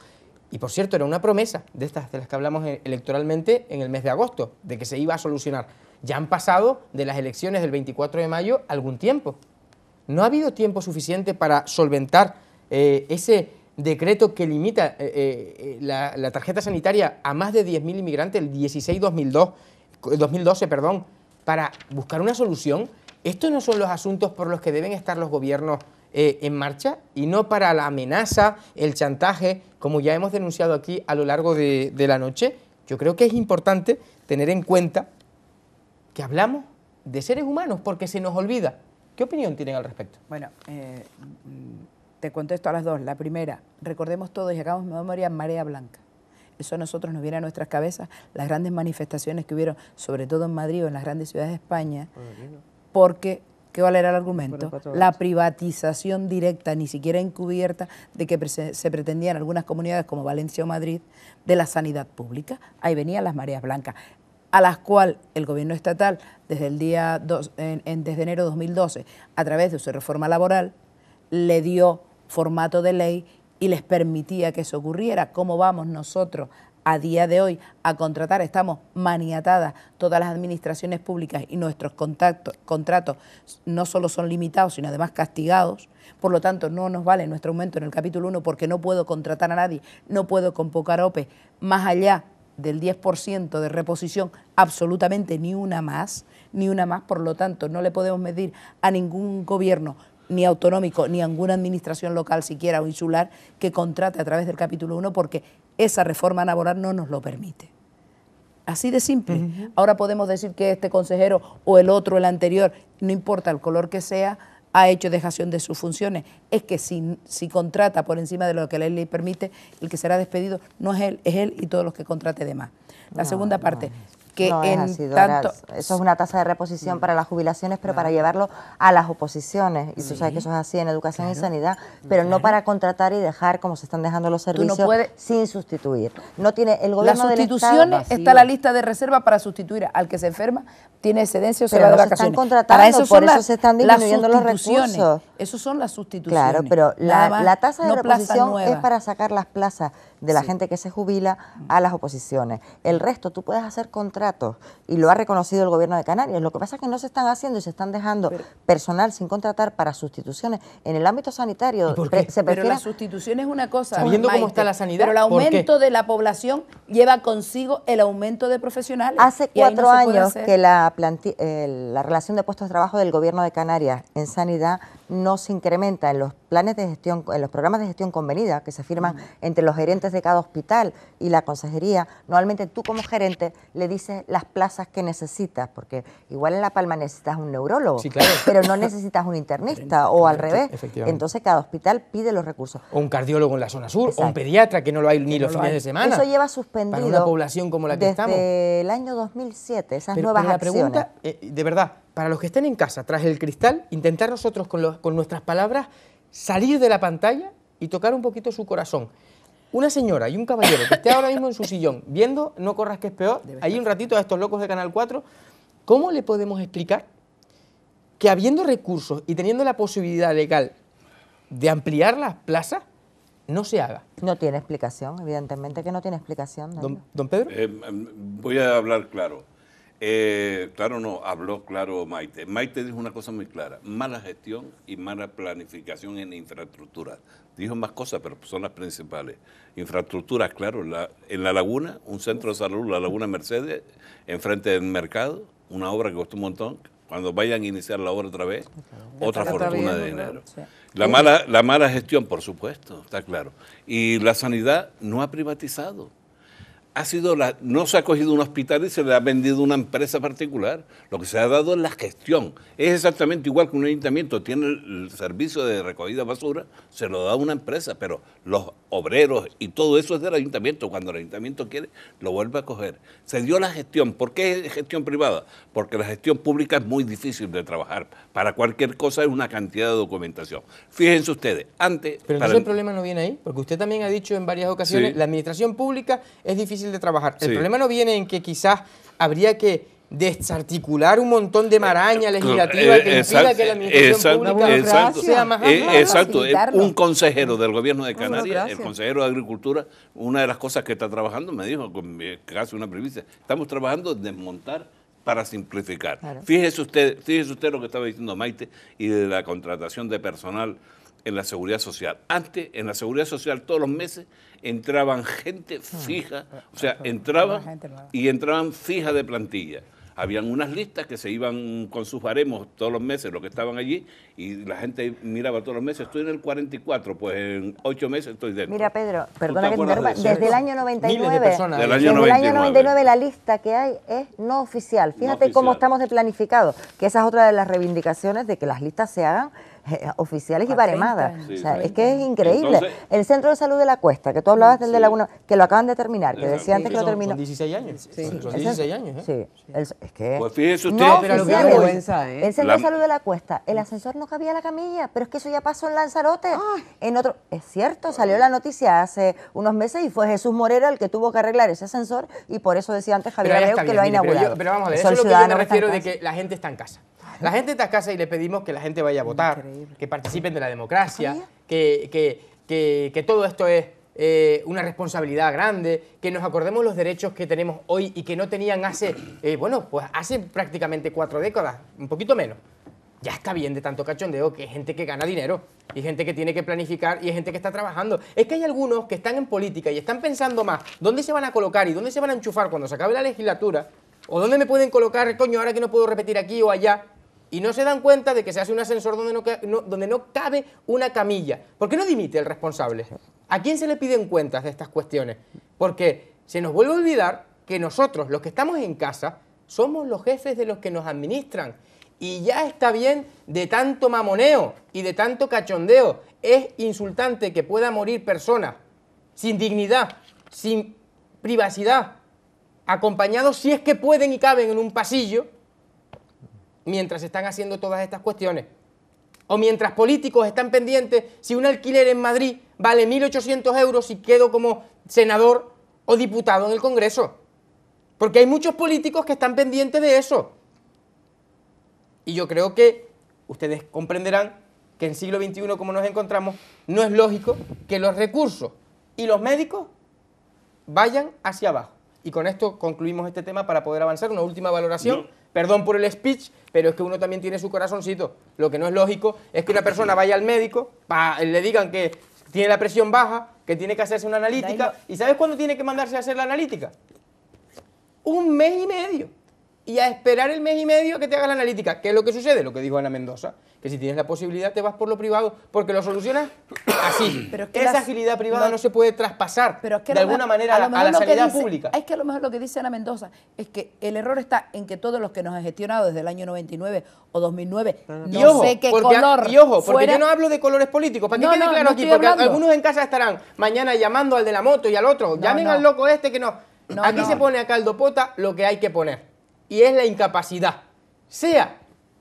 Y por cierto, era una promesa de estas de las que hablamos electoralmente en el mes de agosto, de que se iba a solucionar. Ya han pasado de las elecciones del 24 de mayo algún tiempo. ¿No ha habido tiempo suficiente para solventar eh, ese decreto que limita eh, eh, la, tarjeta sanitaria a más de 10.000 inmigrantes, el 16 2012, perdón, para buscar una solución? ¿Estos no son los asuntos por los que deben estar los gobiernos en marcha y no para la amenaza, el chantaje, como ya hemos denunciado aquí a lo largo de la noche? Yo creo que es importante tener en cuenta que hablamos de seres humanos porque se nos olvida ¿Qué opinión tienen al respecto? Bueno, eh, te contesto a las dos. La primera, recordemos todos y hagamos memoria Marea Blanca. Eso a nosotros nos viene a nuestras cabezas, las grandes manifestaciones que hubieron, sobre todo en Madrid o en las grandes ciudades de España, ah, porque ¿Qué valera el argumento? La privatización directa, ni siquiera encubierta, de que se pretendían algunas comunidades como Valencia o Madrid, de la sanidad pública. Ahí venían las mareas blancas a las cuales el gobierno estatal desde el día desde enero de 2012 a través de su reforma laboral le dio formato de ley y les permitía que eso ocurriera. ¿Cómo vamos nosotros a día de hoy a contratar? Estamos maniatadas todas las administraciones públicas y nuestros contratos no solo son limitados, sino además castigados. Por lo tanto, no nos vale nuestro aumento en el capítulo 1 porque no puedo contratar a nadie, no puedo convocar OPE más allá del 10% de reposición, absolutamente ni una más, ni una más, por lo tanto no le podemos medir a ningún gobierno ni autonómico, ni a ninguna administración local siquiera o insular que contrate a través del capítulo 1 porque esa reforma laboral no nos lo permite. Así de simple. Ahora podemos decir que este consejero o el otro, el anterior, no importa el color que sea, ha hecho dejación de sus funciones. Es que si, si contrata por encima de lo que la ley le permite, el que será despedido no es él, es él y todos los que contrate de más. La segunda parte, que en es Eso es una tasa de reposición para las jubilaciones, pero para llevarlo a las oposiciones. Y tú sabes que eso es así en educación y sanidad, pero no para contratar y dejar como se están dejando los servicios sin sustituir. No tiene el gobierno las sustituciones está la lista de reserva para sustituir al que se enferma, tiene excedencia o se va de vacaciones. Están contratando, eso por eso se están disminuyendo los recursos. Eso son las sustituciones. Claro, pero la, tasa de reposición es para sacar las plazas de la gente que se jubila mm. a las oposiciones. El resto tú puedes hacer contratos y lo ha reconocido el gobierno de Canarias. Lo que pasa es que no se están haciendo y se están dejando personal sin contratar para sustituciones. En el ámbito sanitario se prefiere... Pero la sustitución es una cosa, cómo está la sanidad. Pero el aumento de la población lleva consigo el aumento de profesionales. Hace cuatro años que la, eh, la relación de puestos de trabajo del gobierno de Canarias en sanidad no se incrementa en los planes de gestión, en los programas de gestión convenida que se firman entre los gerentes de cada hospital y la consejería, normalmente tú como gerente le dices las plazas que necesitas, porque igual en La Palma necesitas un neurólogo, pero no necesitas un internista o al revés. Entonces cada hospital pide los recursos. O un cardiólogo en la zona sur, o un pediatra que no lo hay ni los fines de semana. Eso lleva suspendido. una población como la que desde el año 2007, esas nuevas pero la Pregunta, eh, de verdad, para los que estén en casa, tras el cristal, intentar nosotros con, nuestras palabras salir de la pantalla y tocar un poquito su corazón. Una señora y un caballero que esté ahora mismo en su sillón viendo No corras que es peor, ahí un ratito a estos locos de Canal 4, ¿cómo le podemos explicar que habiendo recursos y teniendo la posibilidad legal de ampliar las plazas, no se haga. No tiene explicación, evidentemente que no tiene explicación. Don, Pedro. Eh, voy a hablar claro. Eh, claro, no, habló claro Maite. Maite dijo una cosa muy clara, mala gestión y mala planificación en infraestructura. Dijo más cosas, pero son las principales. Infraestructuras, claro, la, en La Laguna, un centro de salud, La Laguna Mercedes, enfrente del mercado, una obra que costó un montón. Cuando vayan a iniciar la obra otra vez, otra fortuna de dinero. La, mala, la mala gestión, por supuesto, está claro. Y la sanidad no ha privatizado ha sido la, no se ha cogido un hospital y se le ha vendido una empresa particular. Lo que se ha dado es la gestión. Es exactamente igual que un ayuntamiento tiene el, servicio de recogida basura, se lo da una empresa, pero los obreros y todo eso es del ayuntamiento. Cuando el ayuntamiento quiere, lo vuelve a coger. Se dio la gestión. ¿Por qué gestión privada? Porque la gestión pública es muy difícil de trabajar. Para cualquier cosa es una cantidad de documentación. Fíjense ustedes, antes... Pero el problema no viene ahí, porque usted también ha dicho en varias ocasiones, la administración pública es difícil de trabajar. El problema no viene en que quizás habría que desarticular un montón de maraña eh, legislativa que impida que la administración pública sea más eh, eh, un consejero del gobierno de Canarias, el consejero de Agricultura, una de las cosas que está trabajando, me dijo con casi una primicia, estamos trabajando en desmontar para simplificar. Fíjese usted, fíjese usted lo que estaba diciendo Maite y de la contratación de personal en la seguridad social. Antes, en la seguridad social, todos los meses entraban gente mm. fija, o sea, entraban y entraban fija de plantilla. Habían unas listas que se iban con sus baremos todos los meses, los que estaban allí, y la gente miraba todos los meses, estoy en el 44, pues en ocho meses estoy dentro. Mira, Pedro, perdona que interrumpa, desde el año 99, 99. la lista que hay es no oficial. Fíjate cómo estamos de planificado, que esa es otra de las reivindicaciones de que las listas se hagan eh, oficiales y baremadas. o sea, es que es increíble. el Centro de Salud de la Cuesta, que tú hablabas del de Laguna, que lo acaban de terminar, que decía antes que lo terminó. 16 años. Sí, 16 años. ¿eh? Sí. es que. Pues fíjese usted, no pero vergüenza, ¿eh? El Centro de Salud de la Cuesta, el ascensor no cabía la camilla, pero es que eso ya pasó en Lanzarote. En otro. Es cierto, salió la noticia hace unos meses y fue Jesús Morera el que tuvo que arreglar ese ascensor y por eso decía antes Javier Areu que lo ha inaugurado. Pero, vamos a eso es lo que yo me refiero de que la gente está en casa. La gente está a casa y le pedimos que la gente vaya a votar, que participen de la democracia, que, todo esto es eh, una responsabilidad grande, que nos acordemos los derechos que tenemos hoy y que no tenían hace, eh, bueno, pues hace prácticamente cuatro décadas, un poquito menos. Ya está bien de tanto cachondeo que gente que gana dinero y gente que tiene que planificar y hay gente que está trabajando. Es que hay algunos que están en política y están pensando más dónde se van a colocar y dónde se van a enchufar cuando se acabe la legislatura o dónde me pueden colocar, coño, ahora que no puedo repetir aquí o allá y no se dan cuenta de que se hace un ascensor donde no, donde no cabe una camilla. ¿Por qué no dimite el responsable? ¿A quién se le piden cuentas de estas cuestiones? Porque se nos vuelve a olvidar que nosotros, los que estamos en casa, somos los jefes de los que nos administran. Y ya está bien de tanto mamoneo y de tanto cachondeo. Es insultante que pueda morir persona sin dignidad, sin privacidad, acompañado si es que pueden y caben en un pasillo mientras están haciendo todas estas cuestiones. O mientras políticos están pendientes si un alquiler en Madrid vale 1.800 euros si quedo como senador o diputado en el Congreso. Porque hay muchos políticos que están pendientes de eso. Y yo creo que ustedes comprenderán que en siglo XXI, como nos encontramos, no es lógico que los recursos y los médicos vayan hacia abajo. Y con esto concluimos este tema para poder avanzar. Una última valoración. Perdón por el speech, pero es que uno también tiene su corazoncito. Lo que no es lógico es que una persona vaya al médico, le digan que tiene la presión baja, que tiene que hacerse una analítica. ¿Y sabes cuándo tiene que mandarse a hacer la analítica? Un mes y medio y a esperar el mes y medio que te haga la analítica. ¿Qué es lo que sucede? Lo que dijo Ana Mendoza, que si tienes la posibilidad te vas por lo privado porque lo solucionas así. (coughs) Pero es que Esa agilidad privada no, se puede traspasar pero de alguna manera a, la sanidad pública. Es que a lo mejor lo que dice Ana Mendoza es que el error está en que todos los que nos han gestionado desde el año 99 o 2009, no, sé qué color Y ojo, porque yo no hablo de colores políticos, para que quede claro aquí, porque algunos en casa estarán mañana llamando al de la moto y al otro, llamen al loco este que no. aquí se pone a caldo pota lo que hay que poner y es la incapacidad. Sea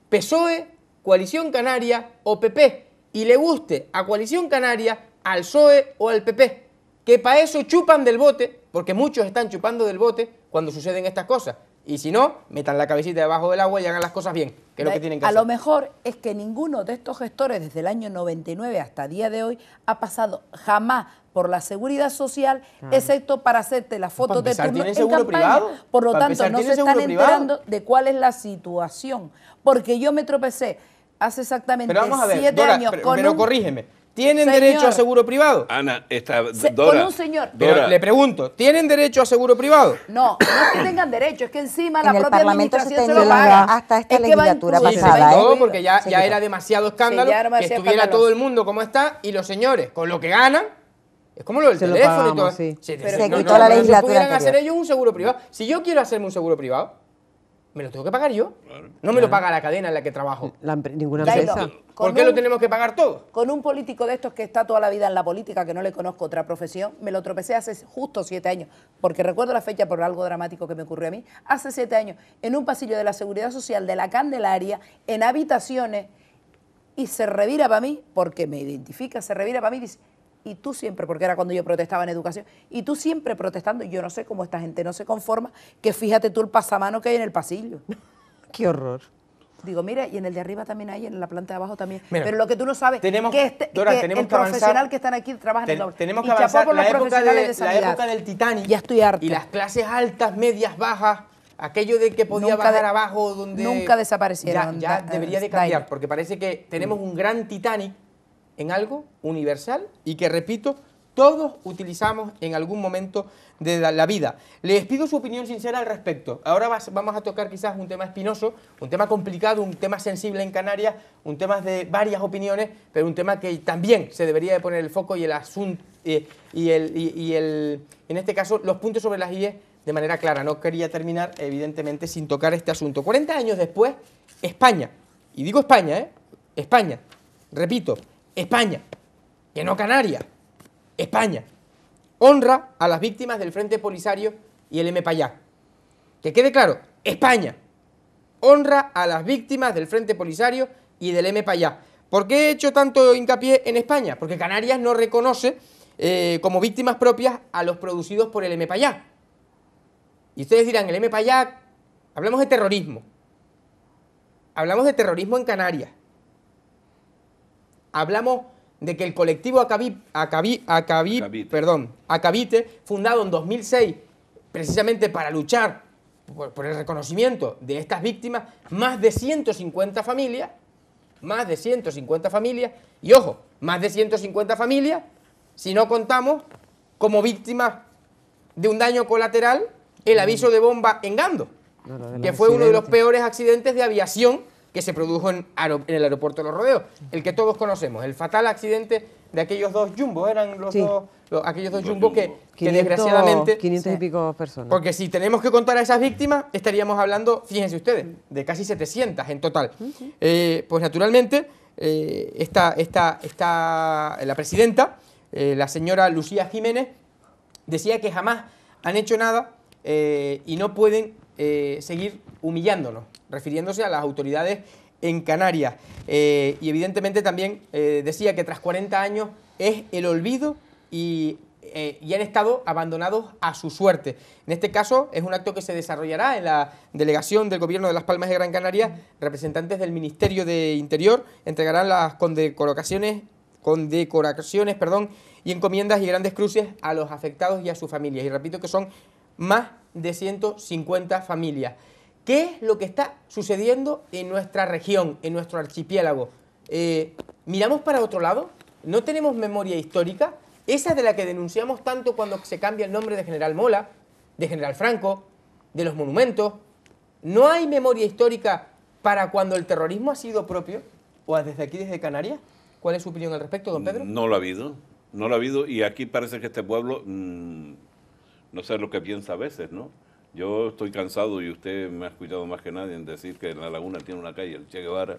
PSOE, Coalición Canaria o PP, y le guste a Coalición Canaria, al PSOE o al PP, que para eso chupan del bote, porque muchos están chupando del bote cuando suceden estas cosas. Y si no, metan la cabecita debajo del agua y hagan las cosas bien, que es lo que eh, tienen que a hacer. A lo mejor es que ninguno de estos gestores, desde el año 99 hasta el día de hoy, ha pasado jamás por la seguridad social, excepto para hacerte la foto de tu en campaña. Privado? Por lo tanto, no se están enterando de cuál es la situación. Porque yo me tropecé hace exactamente siete años pero, con pero corrígeme. ¿Tienen derecho a seguro privado? Ana, está Con un señor. Le pregunto, ¿tienen derecho a seguro privado? No, no es que (coughs) tengan derecho, es que encima la propia administración se, lo paga. Hasta esta legislatura que pasada. ¿eh? todo porque ya, era demasiado escándalo que estuviera todo el mundo como está y los señores con lo que ganan es como lo del teléfono y todo. Sí. pero se la Si pudieran hacer ellos un seguro privado. Si yo quiero hacerme un seguro privado, me lo tengo que pagar yo. No me lo paga la cadena en la que trabajo. ninguna empresa. ¿Por qué lo tenemos que pagar todo? Con un político de estos que está toda la vida en la política, que no le conozco otra profesión, me lo tropecé hace justo siete años, porque recuerdo la fecha por algo dramático que me ocurrió a mí, hace siete años, en un pasillo de la Seguridad Social de la Candelaria, en habitaciones, y se revira para mí, porque me identifica, se revira para mí y dice, y tú siempre, porque era cuando yo protestaba en educación, y tú siempre protestando, yo no sé cómo esta gente no se conforma, que fíjate tú el pasamano que hay en el pasillo. (laughs) Qué horror. Digo, mira, y en el de arriba también hay, en la planta de abajo también. Pero lo que tú no sabes tenemos, que, este, el profesional que están aquí trabaja en Tenemos que avanzar por la, época de, la del Titanic. Ya estoy Y las clases altas, medias, bajas, aquello de que podía bajar abajo donde... Nunca desaparecieron. Ya, ya debería de cambiar, porque parece que tenemos un gran Titanic en algo universal y que, repito, todos utilizamos en algún momento de la vida. Les pido su opinión sincera al respecto. Ahora vamos a tocar quizás un tema espinoso, un tema complicado, un tema sensible en Canarias, un tema de varias opiniones, pero un tema que también se debería de poner el foco y el asunto, y, el, el, en este caso, los puntos sobre las IES de manera clara. No quería terminar, evidentemente, sin tocar este asunto. 40 años después, España, y digo España, ¿eh? España, repito, España, que no Canarias, España. Honra a las víctimas del Frente Polisario y el M. Payá. Que quede claro, España. Honra a las víctimas del Frente Polisario y del M. Payá. ¿Por qué he hecho tanto hincapié en España? Porque Canarias no reconoce eh, como víctimas propias a los producidos por el M. Payá. Y ustedes dirán, el M. hablamos de terrorismo. Hablamos de terrorismo en Canarias hablamos de que el colectivo acabí Perdón, Acabite, fundado en 2006 precisamente para luchar por, el reconocimiento de estas víctimas, más de 150 familias, más de 150 familias, y ojo, más de 150 familias, si no contamos como víctimas de un daño colateral el mm. aviso de bomba en Gando, que fue uno de los peores accidentes de aviación que se produjo en, el aeropuerto de Los Rodeos, el que todos conocemos, el fatal accidente de aquellos dos jumbos, eran los dos, aquellos dos jumbos que, desgraciadamente... 500 y pico personas. Porque si tenemos que contar a esas víctimas, estaríamos hablando, fíjense ustedes, de casi 700 en total. Eh, pues naturalmente, eh, esta, esta, la presidenta, eh, la señora Lucía Jiménez, decía que jamás han hecho nada y no pueden seguir humillándonos, refiriéndose a las autoridades en Canarias. Eh, y evidentemente también eh, decía que tras 40 años es el olvido eh, y, han estado abandonados a su suerte. En este caso es un acto que se desarrollará en la delegación del Gobierno de Las Palmas de Gran Canaria. Representantes del Ministerio de Interior entregarán las condecoraciones, condecoraciones perdón, y encomiendas y grandes cruces a los afectados y a sus familias. Y repito que son más de 150 familias qué es lo que está sucediendo en nuestra región, en nuestro archipiélago. Eh, miramos para otro lado, no tenemos memoria histórica, esa de la que denunciamos tanto cuando se cambia el nombre de General Mola, de General Franco, de los monumentos. ¿No hay memoria histórica para cuando el terrorismo ha sido propio? ¿O desde aquí, desde Canarias? ¿Cuál es su opinión al respecto, don Pedro? No lo ha habido, no lo ha habido y aquí parece que este pueblo, mm, no sé lo que piensa a veces, ¿no? Yo estoy cansado y usted me ha escuchado más que nadie en decir que en La Laguna tiene una calle, el Che Guevara,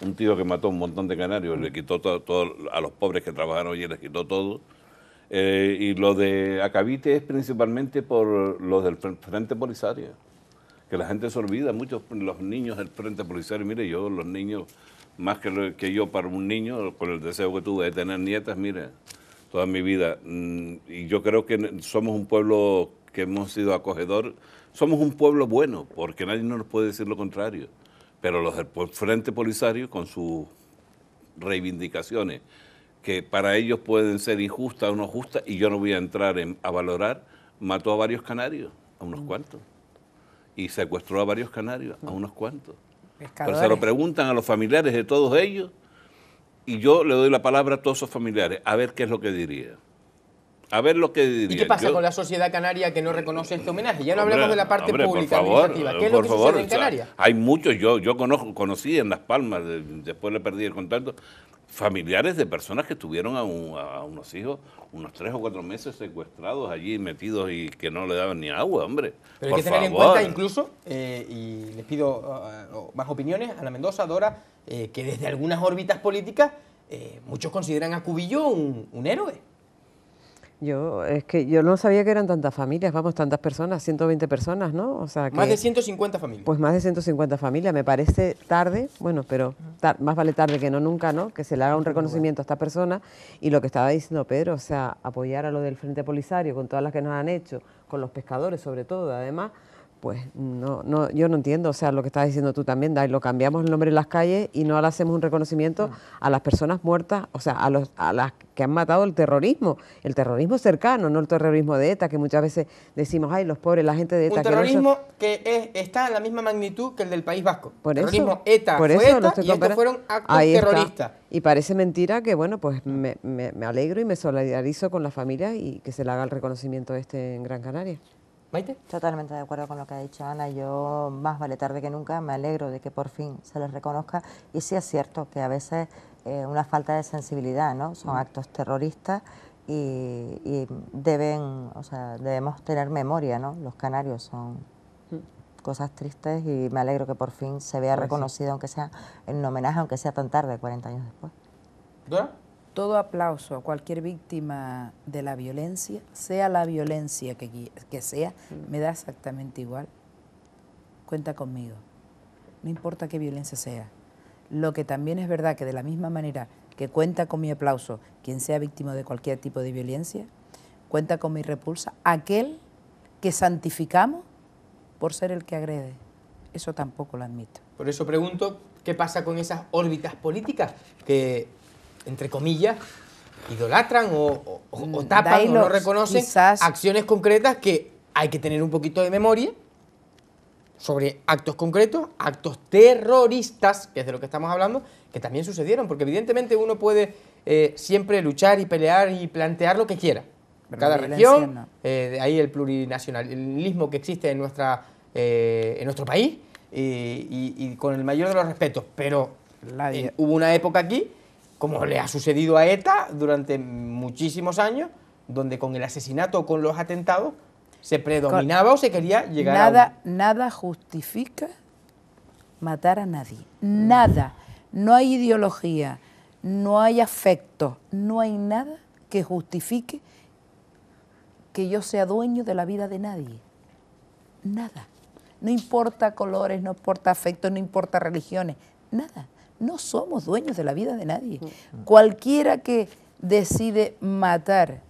un tío que mató un montón de canarios, le quitó todo, a los pobres que trabajaron allí, les quitó todo. Eh, y lo de Acabite es principalmente por los del Frente Polisario, que la gente se olvida, muchos los niños del Frente Polisario, mire, yo los niños, más que, que yo para un niño, con el deseo que tuve de tener nietas, mire, toda mi vida. Mm, y yo creo que somos un pueblo que hemos sido acogedor, somos un pueblo bueno, porque nadie nos puede decir lo contrario. Pero los del Frente Polisario, con sus reivindicaciones, que para ellos pueden ser injustas o no justas, y yo no voy a entrar a valorar, mató a varios canarios, a unos mm. cuantos, y secuestró a varios canarios, a mm. unos cuantos. Pero se lo preguntan a los familiares de todos ellos, y yo le doy la palabra a todos esos familiares, a ver qué es lo que diría a ver lo que ¿Y qué pasa con la sociedad canaria que no reconoce este homenaje? Ya no hablamos de la parte pública, favor, administrativa. ¿Qué es lo que favor, en Canarias? hay muchos, yo, conozco, conocí en Las Palmas, después le perdí el contacto, familiares de personas que tuvieron a, unos hijos unos tres o cuatro meses secuestrados allí, metidos y que no le daban ni agua, hombre. Pero hay que tener en cuenta incluso, eh, y les pido eh, más opiniones, a la Mendoza, Dora, eh, que desde algunas órbitas políticas muchos consideran a Cubillo un héroe. Yo, es que yo no sabía que eran tantas familias, vamos, tantas personas, 120 personas, ¿no? O sea, que, más de 150 familias. Pues más de 150 familias, me parece tarde, bueno, pero más vale tarde que no nunca, ¿no? Que se le haga un reconocimiento a esta persona y lo que estaba diciendo Pedro, o sea, apoyar a lo del Frente Polisario con todas las que nos han hecho, con los pescadores sobre todo, además, pues no, no, yo no entiendo, o sea, lo que estás diciendo tú también, Dai, lo cambiamos el nombre de las calles y no le hacemos un reconocimiento ah. a las personas muertas, o sea, a, los, a las que han matado el terrorismo, el terrorismo cercano, no el terrorismo de ETA, que muchas veces decimos, ay, los pobres, la gente de ETA. Un terrorismo que, es, está en la misma magnitud que el del País Vasco. Por terrorismo ETA, por eso y fueron actos terroristas. Y parece mentira que, bueno, pues ah. me, alegro y me solidarizo con la familia y que se le haga el reconocimiento este en Gran Canaria. Totalmente de acuerdo con lo que ha dicho Ana. Yo, más vale tarde que nunca, me alegro de que por fin se les reconozca. Y sí es cierto que a veces eh, una falta de sensibilidad, ¿no? Son mm. actos terroristas y, deben, o sea, debemos tener memoria, ¿no? Los canarios son mm. cosas tristes y me alegro que por fin se vea reconocido, aunque sea en homenaje, aunque sea tan tarde, 40 años después todo aplauso a cualquier víctima de la violencia, sea la violencia que, que sea, mm. me da exactamente igual. Cuenta conmigo. No importa qué violencia sea. Lo que también es verdad que de la misma manera que cuenta con mi aplauso quien sea víctima de cualquier tipo de violencia, cuenta con mi repulsa aquel que santificamos por ser el que agrede. Eso tampoco lo admito. Por eso pregunto, ¿qué pasa con esas órbitas políticas que entre comillas, idolatran o, mm, tapan o no reconocen acciones concretas que hay que tener un poquito de memoria sobre actos concretos, actos terroristas, que es de lo que estamos hablando, que también sucedieron, porque evidentemente uno puede eh, siempre luchar y pelear y plantear lo que quiera. Cada región, eh, de ahí el plurinacionalismo que existe en, nuestra, eh, en nuestro país, y, con el mayor de los respetos, pero hubo una época aquí como le ha sucedido a ETA durante muchísimos años, donde con el asesinato o con los atentados se predominaba o se quería llegar a... Nada justifica matar a nadie, nada. No hay ideología, no hay afecto, no hay nada que justifique que yo sea dueño de la vida de nadie. Nada. No importa colores, no importa afectos, no importa religiones, nada. No somos dueños de la vida de nadie. Mm. Cualquiera que decide matar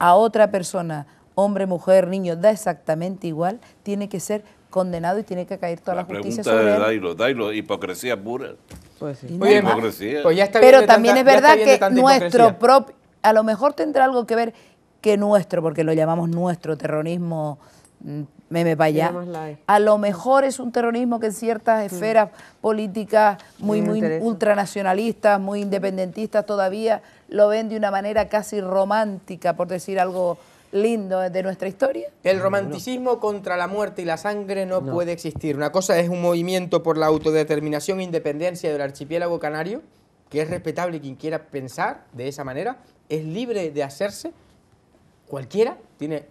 a otra persona, hombre, mujer, niño, da exactamente igual, tiene que ser condenado y tiene que caer toda la, justicia sobre él. hipocresía pura. Pues sí. hipocresía. Pues Pero también es verdad que nuestro propio, a lo mejor tendrá algo que ver que nuestro, porque lo llamamos nuestro terrorismo mm, me me A lo mejor es un terrorismo que en ciertas mm. esferas políticas muy, muy, ultranacionalistas, muy independentistas todavía, lo ven de una manera casi romántica, por decir algo lindo de nuestra historia. El romanticismo contra la muerte y la sangre no, no, puede existir. Una cosa es un movimiento por la autodeterminación e independencia del archipiélago canario, que es respetable quien quiera pensar de esa manera, es libre de hacerse, cualquiera tiene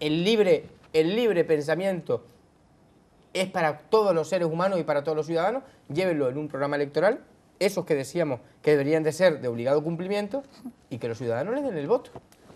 el libre el libre pensamiento es para todos los seres humanos y para todos los ciudadanos, llévenlo en un programa electoral, esos que decíamos que deberían de ser de obligado cumplimiento y que los ciudadanos les den el voto.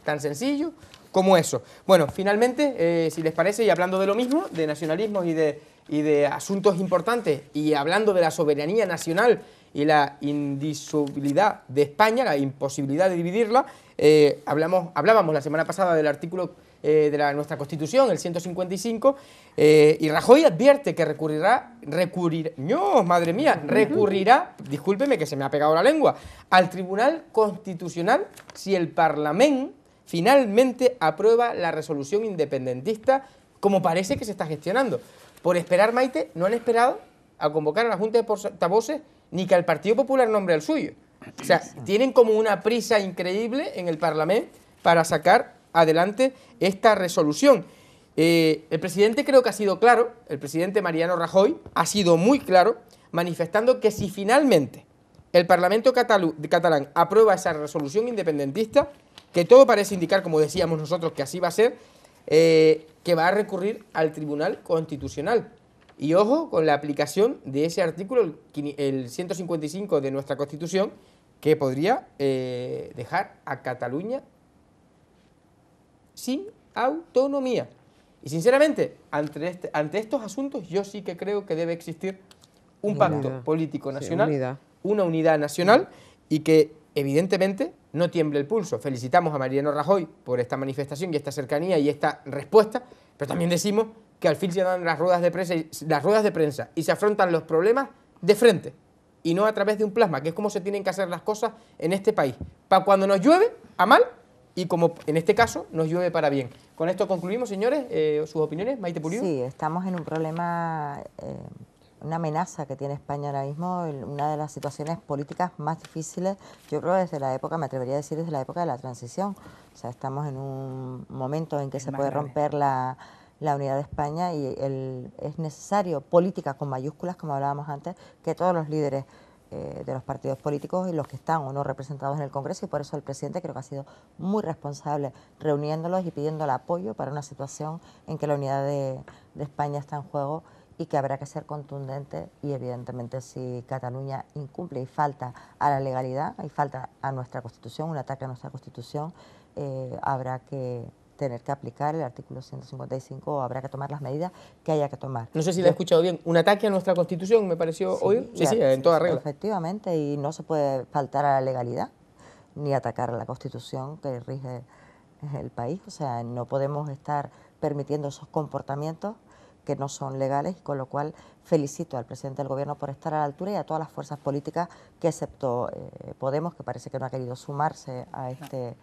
Tan sencillo como eso. Bueno, finalmente, eh, si les parece, y hablando de lo mismo, de nacionalismo y de, y de asuntos importantes, y hablando de la soberanía nacional y la indisolubilidad de España, la imposibilidad de dividirla, eh, hablamos, hablábamos la semana pasada del artículo eh, de la, nuestra Constitución, el 155, eh, y Rajoy advierte que recurrirá, recurrir, no, madre mía, recurrirá, discúlpeme que se me ha pegado la lengua, al Tribunal Constitucional si el Parlamento finalmente aprueba la resolución independentista como parece que se está gestionando. Por esperar, Maite, no han esperado a convocar a la Junta de Portavoces ni que el Partido Popular nombre al suyo. O sea, tienen como una prisa increíble en el Parlamento para sacar adelante esta resolución. Eh, el presidente creo que ha sido claro, el presidente Mariano Rajoy ha sido muy claro, manifestando que si finalmente el Parlamento catalán aprueba esa resolución independentista, que todo parece indicar, como decíamos nosotros, que así va a ser, eh, que va a recurrir al Tribunal Constitucional. Y ojo con la aplicación de ese artículo, el 155 de nuestra Constitución, que podría eh, dejar a Cataluña sin autonomía. Y sinceramente, ante, este, ante estos asuntos yo sí que creo que debe existir un pacto político nacional, una unidad nacional y que evidentemente no tiemble el pulso. Felicitamos a Mariano Rajoy por esta manifestación y esta cercanía y esta respuesta, pero también decimos que al fin se dan las ruedas de prensa las ruedas de prensa y se afrontan los problemas de frente y no a través de un plasma, que es como se tienen que hacer las cosas en este país. Para cuando nos llueve, a mal, y como en este caso nos llueve para bien. Con esto concluimos, señores, eh, sus opiniones, Maite Pulido. Sí, estamos en un problema, eh, una amenaza que tiene España ahora mismo, una de las situaciones políticas más difíciles, yo creo desde la época, me atrevería a decir desde la época de la transición. O sea, estamos en un momento en que se puede romper la, unidad de España y es necesario política con mayúsculas, como hablábamos antes, que todos los líderes eh, de los partidos políticos y los que están o no representados en el Congreso y por eso el presidente creo que ha sido muy responsable reuniéndolos y pidiendo el apoyo para una situación en que la unidad de, España está en juego y que habrá que ser contundente y evidentemente si Cataluña incumple y falta a la legalidad y falta a nuestra Constitución, un ataque a nuestra Constitución, eh, habrá que tener que aplicar el artículo 155 o habrá que tomar las medidas que haya que tomar. No sé si lo he escuchado bien, un ataque a nuestra Constitución, me pareció hoy, Sí, sí, en toda regla. Efectivamente, y no se puede faltar a la legalidad ni atacar a la Constitución que rige el país. O sea, no podemos estar permitiendo esos comportamientos que no son legales, con lo cual felicito al presidente del Gobierno por estar a la altura y a todas las fuerzas políticas que excepto eh, Podemos, que parece que no ha querido sumarse a este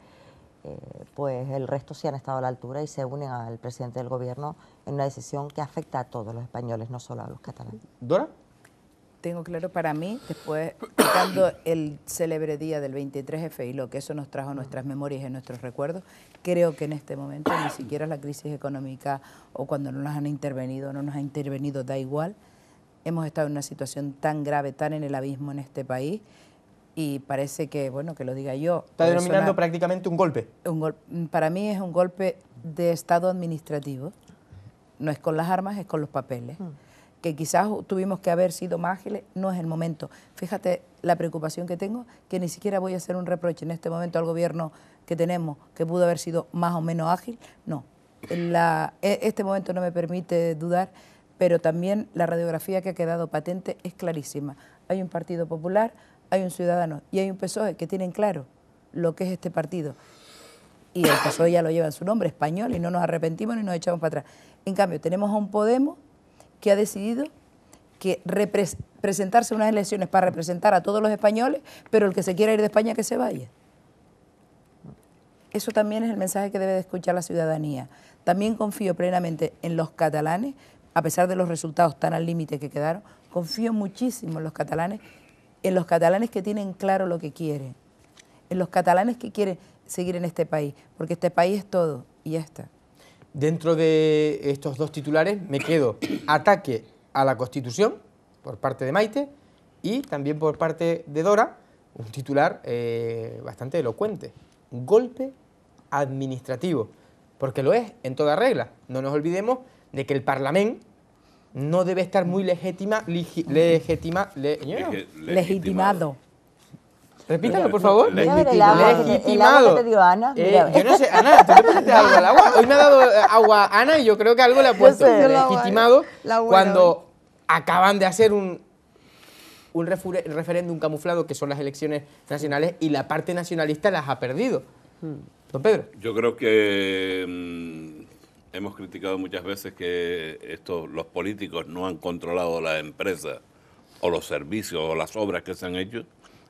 pues el resto sí han estado a la altura y se unen al presidente del gobierno en una decisión que afecta a todos los españoles, no solo a los catalanes. ¿Dora? Tengo claro para mí, después tocando el célebre día del 23F y lo que eso nos trajo a nuestras memorias y nuestros recuerdos, creo que en este momento ni siquiera la crisis económica o cuando no nos han intervenido, no nos ha intervenido, da igual. Hemos estado en una situación tan grave, tan en el abismo en este país y parece que, bueno, que lo diga yo. Está denominando prácticamente un golpe. para mí es un golpe de Estado administrativo. No es con las armas, es con los papeles. Mm. Que quizás tuvimos que haber sido más ágiles, no es el momento. Fíjate la preocupación que tengo, que ni siquiera voy a hacer un reproche en este momento al gobierno que tenemos, que pudo haber sido más o menos ágil. No. E, este momento no me permite dudar, pero también la radiografía que ha quedado patente es clarísima. Hay un Partido Popular, hay un ciudadano y hay un PSOE que tienen claro lo que es este partido. Y el PSOE ya lo lleva en su nombre, español, y no nos arrepentimos ni nos echamos para atrás. En cambio, tenemos a un Podemos que ha decidido que presentarse unas elecciones para representar a todos los españoles, pero el que se quiera ir de España que se vaya. Eso también es el mensaje que debe de escuchar la ciudadanía. También confío plenamente en los catalanes, a pesar de los resultados tan al límite que quedaron, confío muchísimo en los catalanes en los catalanes que tienen claro lo que quieren, en los catalanes que quieren seguir en este país, porque este país es todo y ya está. Dentro de estos dos titulares me quedo (coughs) ataque a la Constitución por parte de Maite y también por parte de Dora, un titular eh, bastante elocuente, golpe administrativo, porque lo es en toda regla. No nos olvidemos de que el Parlamento no debe estar muy legítima, mm. legítima, legitimado. Repítalo, por favor. Legitimado. Legitimado. te dio Ana? Eh, yo no sé, Ana, ¿tú le pusiste algo al agua? Hoy me ha dado eh, agua Ana y yo creo que algo le ha puesto. legitimado cuando acaban de hacer un, un referéndum camuflado que son las elecciones nacionales y la parte nacionalista las ha perdido. Hmm. Don Pedro. Yo creo que mm, hemos criticado muchas veces que los políticos no han controlado la empresas o los servicios o las obras que se han hecho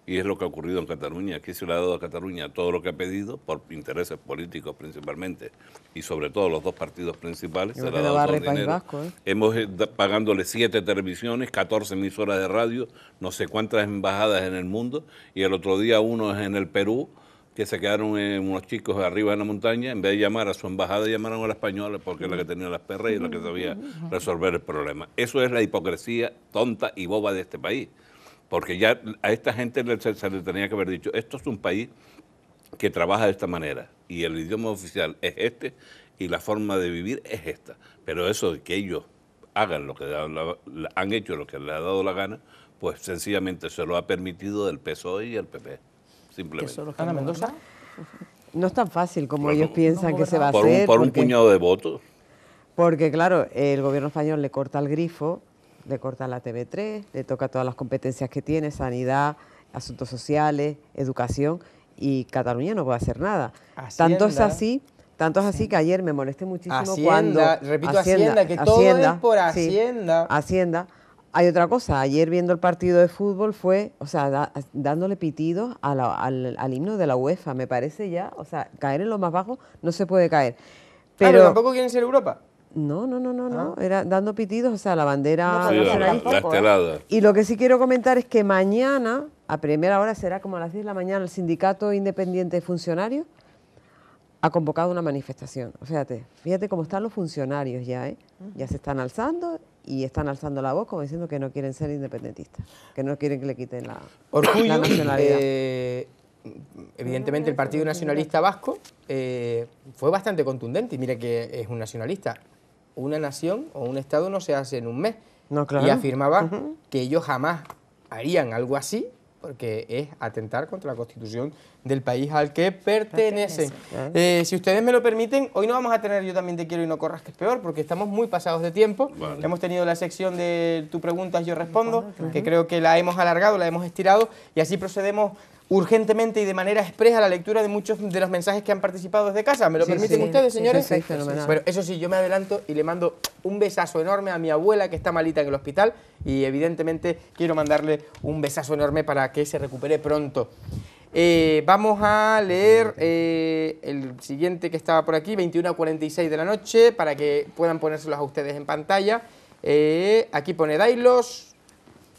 y es lo que ha ocurrido en Cataluña. Aquí se le ha dado a Cataluña todo lo que ha pedido por intereses políticos principalmente y sobre todo los dos partidos principales. Se le ha dado ¿eh? Hemos eh, pagándole siete televisiones, 14 emisoras de radio, no sé cuántas embajadas en el mundo y el otro día uno es en el Perú que se quedaron unos chicos arriba en la montaña, en vez de llamar a su embajada, llamaron a la española porque es la que tenía las perras y la que sabía resolver el problema. Eso es la hipocresía tonta y boba de este país, porque ya a esta gente se le tenía que haber dicho, esto es un país que trabaja de esta manera y el idioma oficial es este y la forma de vivir es esta. Pero eso de que ellos hagan lo que han hecho, lo que les ha dado la gana, pues sencillamente se lo ha permitido el PSOE y el PP simplemente. Mendoza? No es tan fácil como ellos piensan que se va a hacer. por un puñado de votos. Porque, claro, el gobierno español le corta el grifo, le corta la TV3, le toca todas las competencias que tiene, sanidad, asuntos sociales, educación, y Cataluña no puede hacer nada. Tanto es así tanto es así que ayer me molesté muchísimo Hacienda, Repito, Hacienda, que todo es por Hacienda. Hacienda, hay otra cosa, ayer viendo el partido de fútbol fue, o sea, dándole pitidos al, himno de la UEFA, me parece ya, o sea, caer en lo más bajo no se puede caer. Ah, pero, tampoco quieren ser Europa. No, no, no, no, no, ah. era dando pitidos, o sea, la bandera este Y lo que sí quiero comentar es que mañana, a primera hora será como a las 10 de la mañana, el Sindicato Independiente de Funcionarios ha convocado una manifestación. O sea, fíjate cómo están los funcionarios ya, ¿eh? Ya se están alzando y están alzando la voz como diciendo que no quieren ser independentistas, que no quieren que le quiten la, Orgullo, la nacionalidad. Eh, evidentemente el Partido Nacionalista Vasco eh, fue bastante contundente y mire que es un nacionalista. Una nación o un Estado no se hace en un mes. No, claro. Y afirmaba que ellos jamás harían algo así porque es atentar contra la constitución del país al que pertenece. Eh, si ustedes me lo permiten, hoy no vamos a tener Yo también te quiero y no corras, que es peor, porque estamos muy pasados de tiempo. Hemos tenido la sección de tu preguntas, yo respondo, que creo que la hemos alargado, la hemos estirado, y así procedemos urgentemente y de manera expresa la lectura de muchos de los mensajes que han participado desde casa. ¿Me lo permiten ustedes, señores? bueno, eso sí, yo me adelanto y le mando un besazo enorme a mi abuela que está malita en el hospital y evidentemente quiero mandarle un besazo enorme para que se recupere pronto. Eh, vamos a leer eh, el siguiente que estaba por aquí, 21.46 de la noche, para que puedan ponérselos a ustedes en pantalla. Eh, aquí pone Dailos,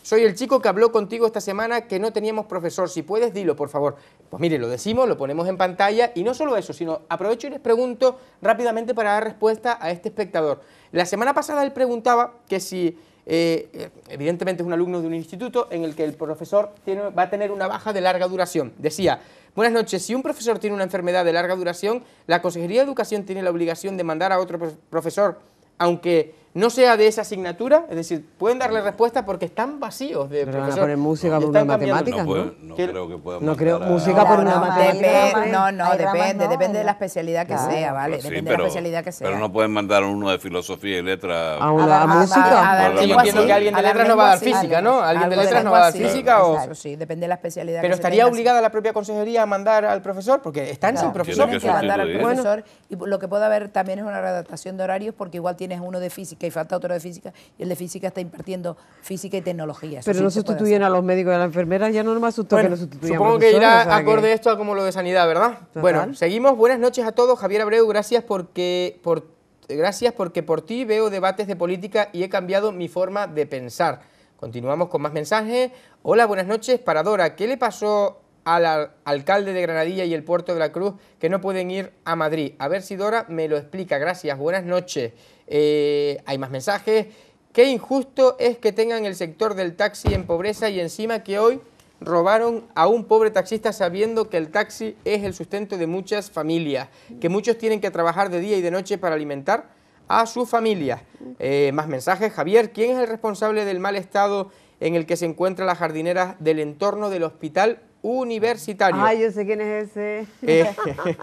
soy el chico que habló contigo esta semana que no teníamos profesor. Si puedes, dilo, por favor. Pues mire, lo decimos, lo ponemos en pantalla y no solo eso, sino aprovecho y les pregunto rápidamente para dar respuesta a este espectador. La semana pasada él preguntaba que si, eh, eh, evidentemente es un alumno de un instituto en el que el profesor va a tener una baja de larga duración. Decía, buenas noches, si un profesor tiene una enfermedad de larga duración, la Consejería de Educación tiene la obligación de mandar a otro profesor, aunque no sea de esa asignatura, es decir, pueden darle respuesta porque están vacíos de Pero Van a poner música por una matemática. No, creo que puedan. No creo música por una matemática. no, no, depende, pues depende de la especialidad que sea, vale, depende de la especialidad que sea. Pero no pueden mandar uno de filosofía y letra a, una, música. yo entiendo que alguien de letras no va a dar física, ¿no? Alguien de letras no va a dar física o sí, depende de la especialidad. Pero estaría obligada la propia consejería a mandar al profesor porque están sin profesor. que mandar al profesor y lo que puede haber también es una redactación de horarios porque igual tienes uno de física que hay falta otro de física, y el de física está impartiendo física y tecnología. Pero no sustituyen a los médicos y a las enfermeras, ya no me asustó que no sustituyan. Supongo que irá acorde esto a como lo de sanidad, ¿verdad? Bueno, seguimos. Buenas noches a todos. Javier Abreu, gracias porque por, gracias porque por ti veo debates de política y he cambiado mi forma de pensar. Continuamos con más mensajes. Hola, buenas noches. Paradora, ¿qué le pasó al alcalde de Granadilla y el puerto de la Cruz que no pueden ir a Madrid. A ver si Dora me lo explica. Gracias, buenas noches. Eh, hay más mensajes. Qué injusto es que tengan el sector del taxi en pobreza y encima que hoy robaron a un pobre taxista sabiendo que el taxi es el sustento de muchas familias, que muchos tienen que trabajar de día y de noche para alimentar a su familia. Eh, más mensajes. Javier, ¿quién es el responsable del mal estado en el que se encuentra las jardineras del entorno del hospital universitario. Ay, yo sé quién es ese. Eh, (laughs)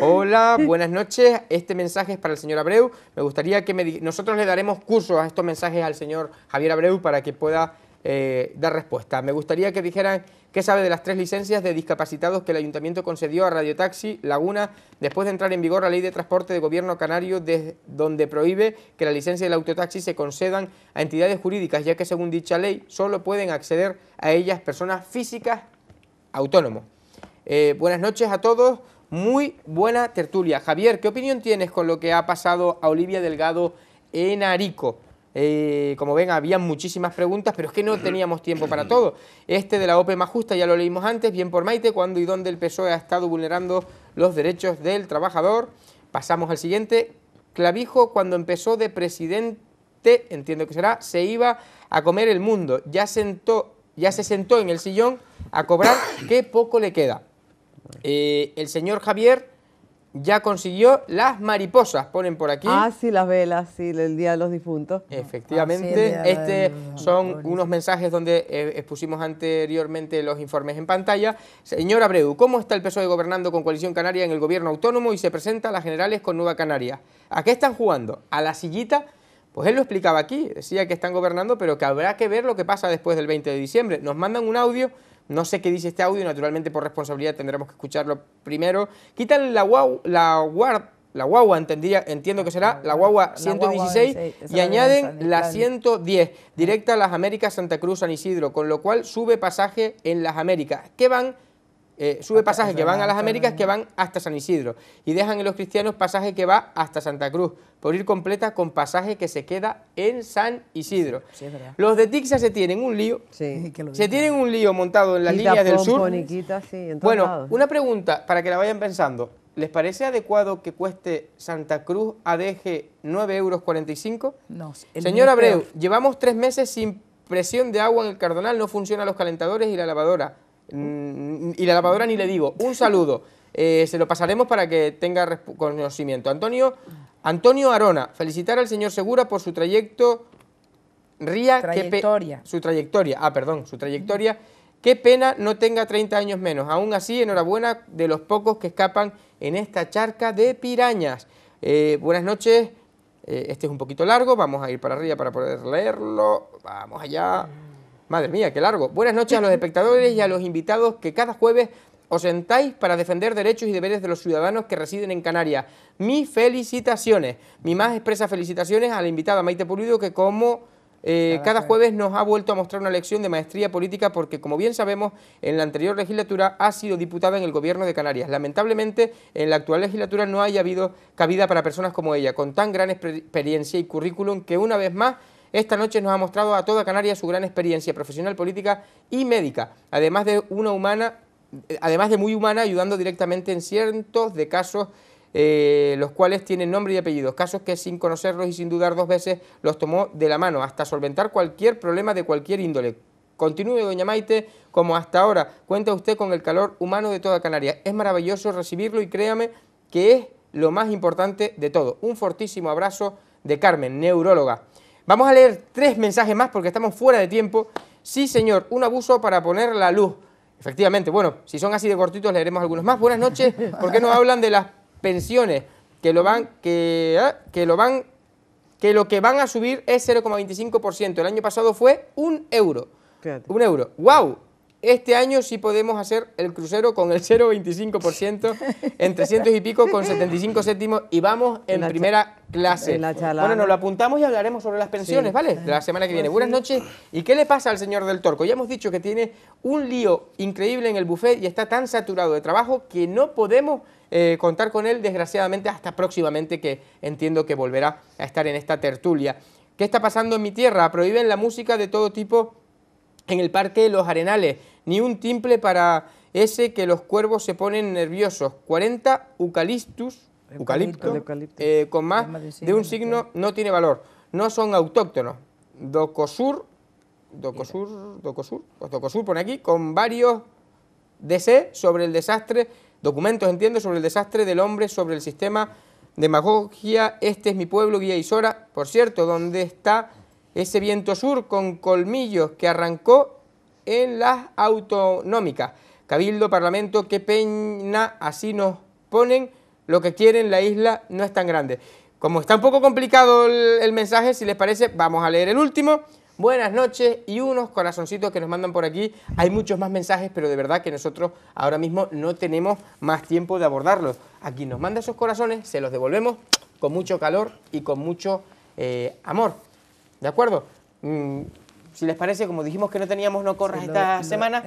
hola, buenas noches. Este mensaje es para el señor Abreu. Me gustaría que nosotros le daremos curso a estos mensajes al señor Javier Abreu para que pueda eh, dar respuesta. Me gustaría que dijeran qué sabe de las tres licencias de discapacitados que el ayuntamiento concedió a Radio Taxi Laguna después de entrar en vigor la ley de transporte de gobierno canario desde donde prohíbe que la licencia del autotaxi se concedan a entidades jurídicas, ya que según dicha ley solo pueden acceder a ellas personas físicas autónomo. Eh, buenas noches a todos, muy buena tertulia. Javier, ¿qué opinión tienes con lo que ha pasado a Olivia Delgado en Arico? Eh, como ven, había muchísimas preguntas, pero es que no teníamos tiempo para todo. Este de la OPE más justa ya lo leímos antes, bien por Maite, ¿cuándo y dónde el PSOE ha estado vulnerando los derechos del trabajador. Pasamos al siguiente. Clavijo, cuando empezó de presidente, entiendo que será, se iba a comer el mundo. Ya sentó ya se sentó en el sillón a cobrar, qué poco le queda. Eh, el señor Javier ya consiguió las mariposas, ponen por aquí. Ah, sí, las velas, sí, el Día de los Difuntos. Efectivamente, ah, estos este son unos mensajes donde eh, expusimos anteriormente los informes en pantalla. Señor Abreu, ¿cómo está el PSOE gobernando con Coalición Canaria en el gobierno autónomo y se presenta a las generales con Nueva Canaria? ¿A qué están jugando? ¿A la sillita? Pues él lo explicaba aquí, decía que están gobernando, pero que habrá que ver lo que pasa después del 20 de diciembre. Nos mandan un audio, no sé qué dice este audio, naturalmente por responsabilidad tendremos que escucharlo primero. Quitan la, guau, la la guagua, entendía, entiendo que será la guagua 116 y añaden la 110 directa a las Américas Santa Cruz San Isidro, con lo cual sube pasaje en las Américas, que van eh, sube pasajes que van a las Américas que van hasta San Isidro y dejan en los cristianos pasajes que va hasta Santa Cruz, por ir completa con pasaje que se queda en San Isidro. los de Tixa se tienen un lío, (laughs) se tienen un lío montado en la línea líneas del sur. bueno, una pregunta para que la vayan pensando. ¿Les parece adecuado que cueste Santa Cruz ADG 9,45 euros? No. Señor Abreu, llevamos tres meses sin presión de agua en el Cardonal, no funcionan los calentadores y la lavadora. Mm, y la lavadora ni le digo. Un saludo. Eh, se lo pasaremos para que tenga conocimiento. Antonio, Antonio Arona, felicitar al señor Segura por su trayecto. Ría, trayectoria. su trayectoria. Ah, perdón, su trayectoria. Qué pena no tenga 30 años menos. Aún así, enhorabuena de los pocos que escapan en esta charca de pirañas. Eh, buenas noches. Eh, este es un poquito largo. Vamos a ir para arriba para poder leerlo. Vamos allá. Madre mía, qué largo. Buenas noches a los espectadores y a los invitados que cada jueves os sentáis para defender derechos y deberes de los ciudadanos que residen en Canarias. Mis felicitaciones, mis más expresas felicitaciones a la invitada Maite Pulido que como eh, cada jueves nos ha vuelto a mostrar una lección de maestría política porque, como bien sabemos, en la anterior legislatura ha sido diputada en el gobierno de Canarias. Lamentablemente, en la actual legislatura no haya habido cabida para personas como ella, con tan gran experiencia y currículum que una vez más esta noche nos ha mostrado a toda Canarias su gran experiencia profesional, política y médica, además de una humana, además de muy humana, ayudando directamente en cientos de casos eh, los cuales tienen nombre y apellidos, casos que sin conocerlos y sin dudar dos veces los tomó de la mano hasta solventar cualquier problema de cualquier índole. Continúe, doña Maite, como hasta ahora. Cuenta usted con el calor humano de toda Canarias. Es maravilloso recibirlo y créame que es lo más importante de todo. Un fortísimo abrazo de Carmen, neuróloga. Vamos a leer tres mensajes más porque estamos fuera de tiempo. Sí, señor, un abuso para poner la luz. Efectivamente, bueno, si son así de cortitos leeremos algunos más. Buenas noches, ¿por qué no hablan de las pensiones? Que lo van, que, ah, que lo van, que lo que van a subir es 0,25%. El año pasado fue un euro. Un euro. ¡Wow! Este año sí podemos hacer el crucero con el 0,25% en 300 y pico con 75 séptimos y vamos en, primera clase. bueno, nos lo apuntamos y hablaremos sobre las pensiones, ¿vale? De la semana que viene. Buenas noches. ¿Y qué le pasa al señor del Torco? Ya hemos dicho que tiene un lío increíble en el buffet y está tan saturado de trabajo que no podemos eh, contar con él, desgraciadamente, hasta próximamente que entiendo que volverá a estar en esta tertulia. ¿Qué está pasando en mi tierra? Prohíben la música de todo tipo en el Parque de los Arenales, ni un timple para ese que los cuervos se ponen nerviosos. 40 eucaliptus, eucalipto, eh, con más de un signo no tiene valor, no son autóctonos. Docosur, Docosur, Docosur, pues Docosur pone aquí, con varios DC sobre el desastre, documentos entiendo, sobre el desastre del hombre, sobre el sistema demagogia, este es mi pueblo, guía Isora, por cierto, donde está ese viento sur con colmillos que arrancó en las autonómicas. Cabildo, Parlamento, qué pena, así nos ponen lo que quieren, la isla no es tan grande. Como está un poco complicado el, mensaje, si les parece, vamos a leer el último. Buenas noches y unos corazoncitos que nos mandan por aquí. Hay muchos más mensajes, pero de verdad que nosotros ahora mismo no tenemos más tiempo de abordarlos. A quien nos manda esos corazones, se los devolvemos con mucho calor y con mucho eh, amor. ¿De acuerdo? Mm, si les parece, como dijimos que no teníamos no corras esta semana.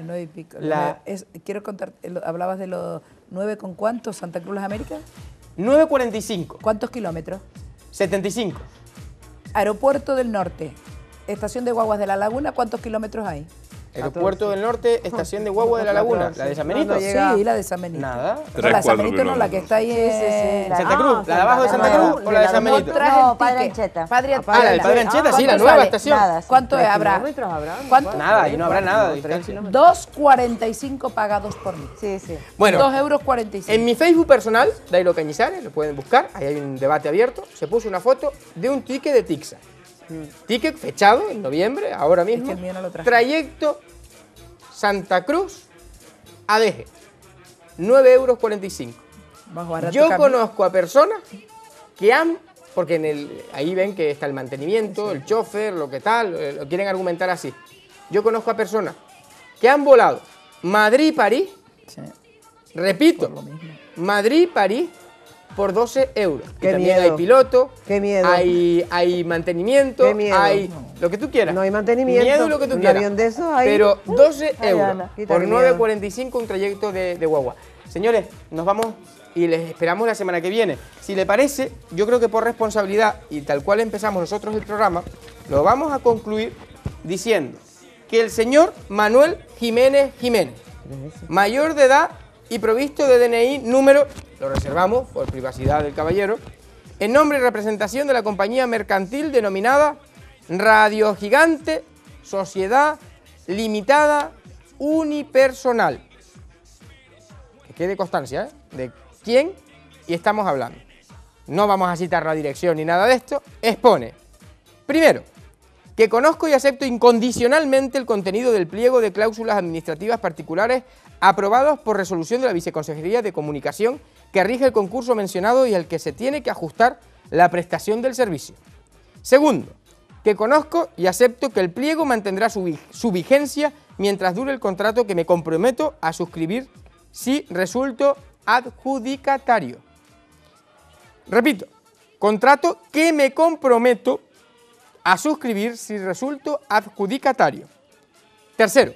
quiero contar, hablabas de los 9 con cuántos Santa Cruz Las Américas. 9.45. ¿Cuántos kilómetros? 75. Aeropuerto del Norte, estación de guaguas de la Laguna, ¿cuántos kilómetros hay? Aeropuerto del Norte, estación de Guagua de la (laughs) Laguna. ¿La de San Benito? sí, la de San Benito. Nada. la de San Benito no, la que está ahí en Santa Cruz. ¿La de abajo de Santa Cruz o la de San Benito? No, Padre Ancheta. Ah, Padre Ancheta. Ah, la Padre Ancheta, sí, la nueva estación. ¿Cuánto habrá? ¿Cuánto? Nada, y no habrá nada. 2.45 pagados por mí. Sí, sí. Bueno. 2,45 euros. En mi Facebook personal, Dairo Cañizares, lo pueden buscar, ahí hay un debate abierto, se puso una foto de un ticket de Tixa ticket fechado en noviembre, ahora mismo. Trayecto Santa Cruz a ADG. 9,45 euros. Yo conozco a personas que han, porque ahí ven que está el mantenimiento, el chofer, lo que tal, eh, lo quieren argumentar así. Yo conozco a personas que han volado Madrid-París, repito, Madrid-París, por 12 euros. Que miedo. hay piloto, miedo. Hay, mantenimiento, hay lo que tú quieras. No hay mantenimiento. Miedo lo que tú quieras. Pero 12 uh, euros por 9.45 un trayecto de, de guagua. Señores, nos vamos y les esperamos la semana que viene. Si le parece, yo creo que por responsabilidad y tal cual empezamos nosotros el programa, lo vamos a concluir diciendo que el señor Manuel Jiménez Jiménez, mayor de edad y provisto de DNI número, lo reservamos por privacidad del caballero, en nombre y representación de la compañía mercantil denominada Radio Gigante Sociedad Limitada Unipersonal. Que quede constancia ¿eh? de quién y estamos hablando. No vamos a citar la dirección ni nada de esto. Expone. Primero, que conozco y acepto incondicionalmente el contenido del pliego de cláusulas administrativas particulares aprobados por resolución de la Viceconsejería de Comunicación que rige el concurso mencionado y al que se tiene que ajustar la prestación del servicio. Segundo, que conozco y acepto que el pliego mantendrá su, su vigencia mientras dure el contrato que me comprometo a suscribir si resulto adjudicatario. Repito, contrato que me comprometo a suscribir si resulto adjudicatario. Tercero,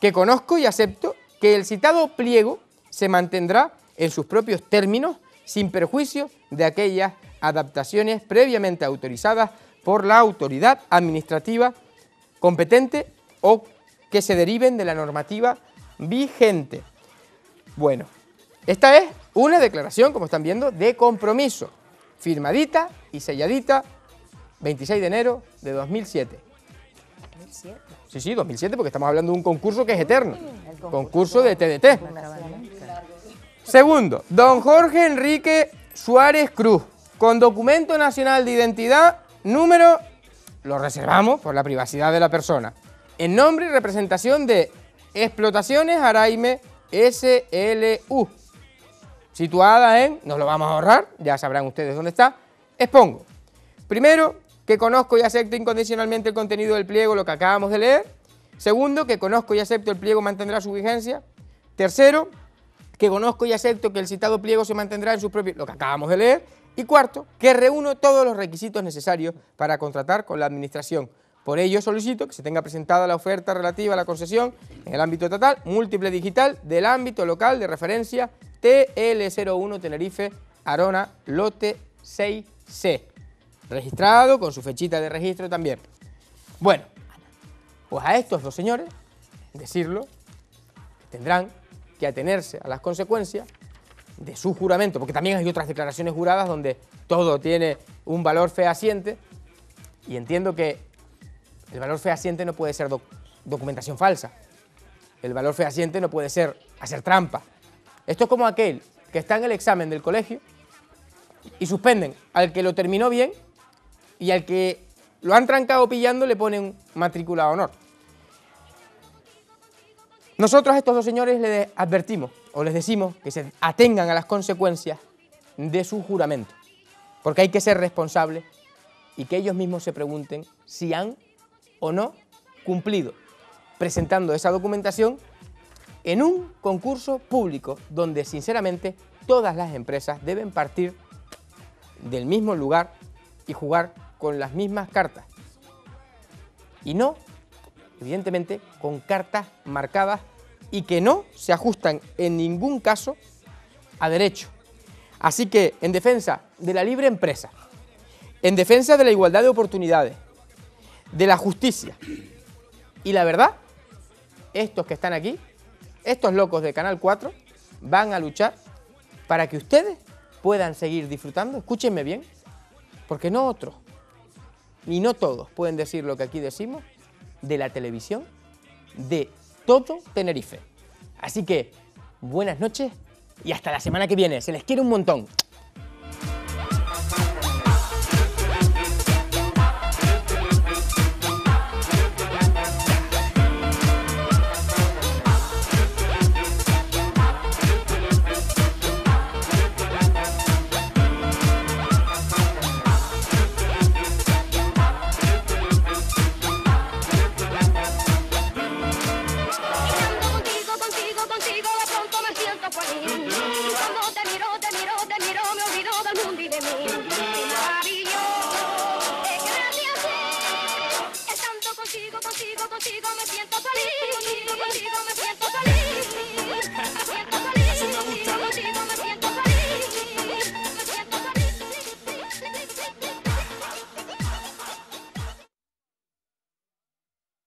que conozco y acepto que el citado pliego se mantendrá en sus propios términos sin perjuicio de aquellas adaptaciones previamente autorizadas por la autoridad administrativa competente o que se deriven de la normativa vigente. Bueno, esta es una declaración, como están viendo, de compromiso, firmadita y selladita 26 de enero de 2007. ¿2007? Sí, sí, 2007, porque estamos hablando de un concurso que es eterno. concurso, concurso de TDT. Segundo, don Jorge Enrique Suárez Cruz, con documento nacional de identidad, número, lo reservamos por la privacidad de la persona, en nombre y representación de Explotaciones Araime SLU, situada en, nos lo vamos a ahorrar, ya sabrán ustedes dónde está, expongo. Primero, que conozco y acepto incondicionalmente el contenido del pliego, lo que acabamos de leer. Segundo, que conozco y acepto el pliego mantendrá su vigencia. Tercero, que conozco y acepto que el citado pliego se mantendrá en su propio, lo que acabamos de leer. Y cuarto, que reúno todos los requisitos necesarios para contratar con la Administración. Por ello solicito que se tenga presentada la oferta relativa a la concesión en el ámbito estatal, múltiple digital, del ámbito local de referencia TL01 Tenerife, Arona, lote 6C registrado, con su fechita de registro también. Bueno, pues a estos dos señores, decirlo, tendrán que atenerse a las consecuencias de su juramento, porque también hay otras declaraciones juradas donde todo tiene un valor fehaciente y entiendo que el valor fehaciente no puede ser documentación falsa, el valor fehaciente no puede ser hacer trampa. Esto es como aquel que está en el examen del colegio y suspenden al que lo terminó bien y al que lo han trancado pillando le ponen matrícula honor. Nosotros a estos dos señores les advertimos o les decimos que se atengan a las consecuencias de su juramento, porque hay que ser responsables y que ellos mismos se pregunten si han o no cumplido, presentando esa documentación en un concurso público donde sinceramente todas las empresas deben partir del mismo lugar y jugar con las mismas cartas. Y no, evidentemente, con cartas marcadas y que no se ajustan en ningún caso a derecho. Así que en defensa de la libre empresa, en defensa de la igualdad de oportunidades, de la justicia y la verdad, estos que están aquí, estos locos de Canal 4, van a luchar para que ustedes puedan seguir disfrutando, escúchenme bien, porque no otros, ni no todos pueden decir lo que aquí decimos, de la televisión, de todo Tenerife. Así que, buenas noches y hasta la semana que viene. Se les quiere un montón.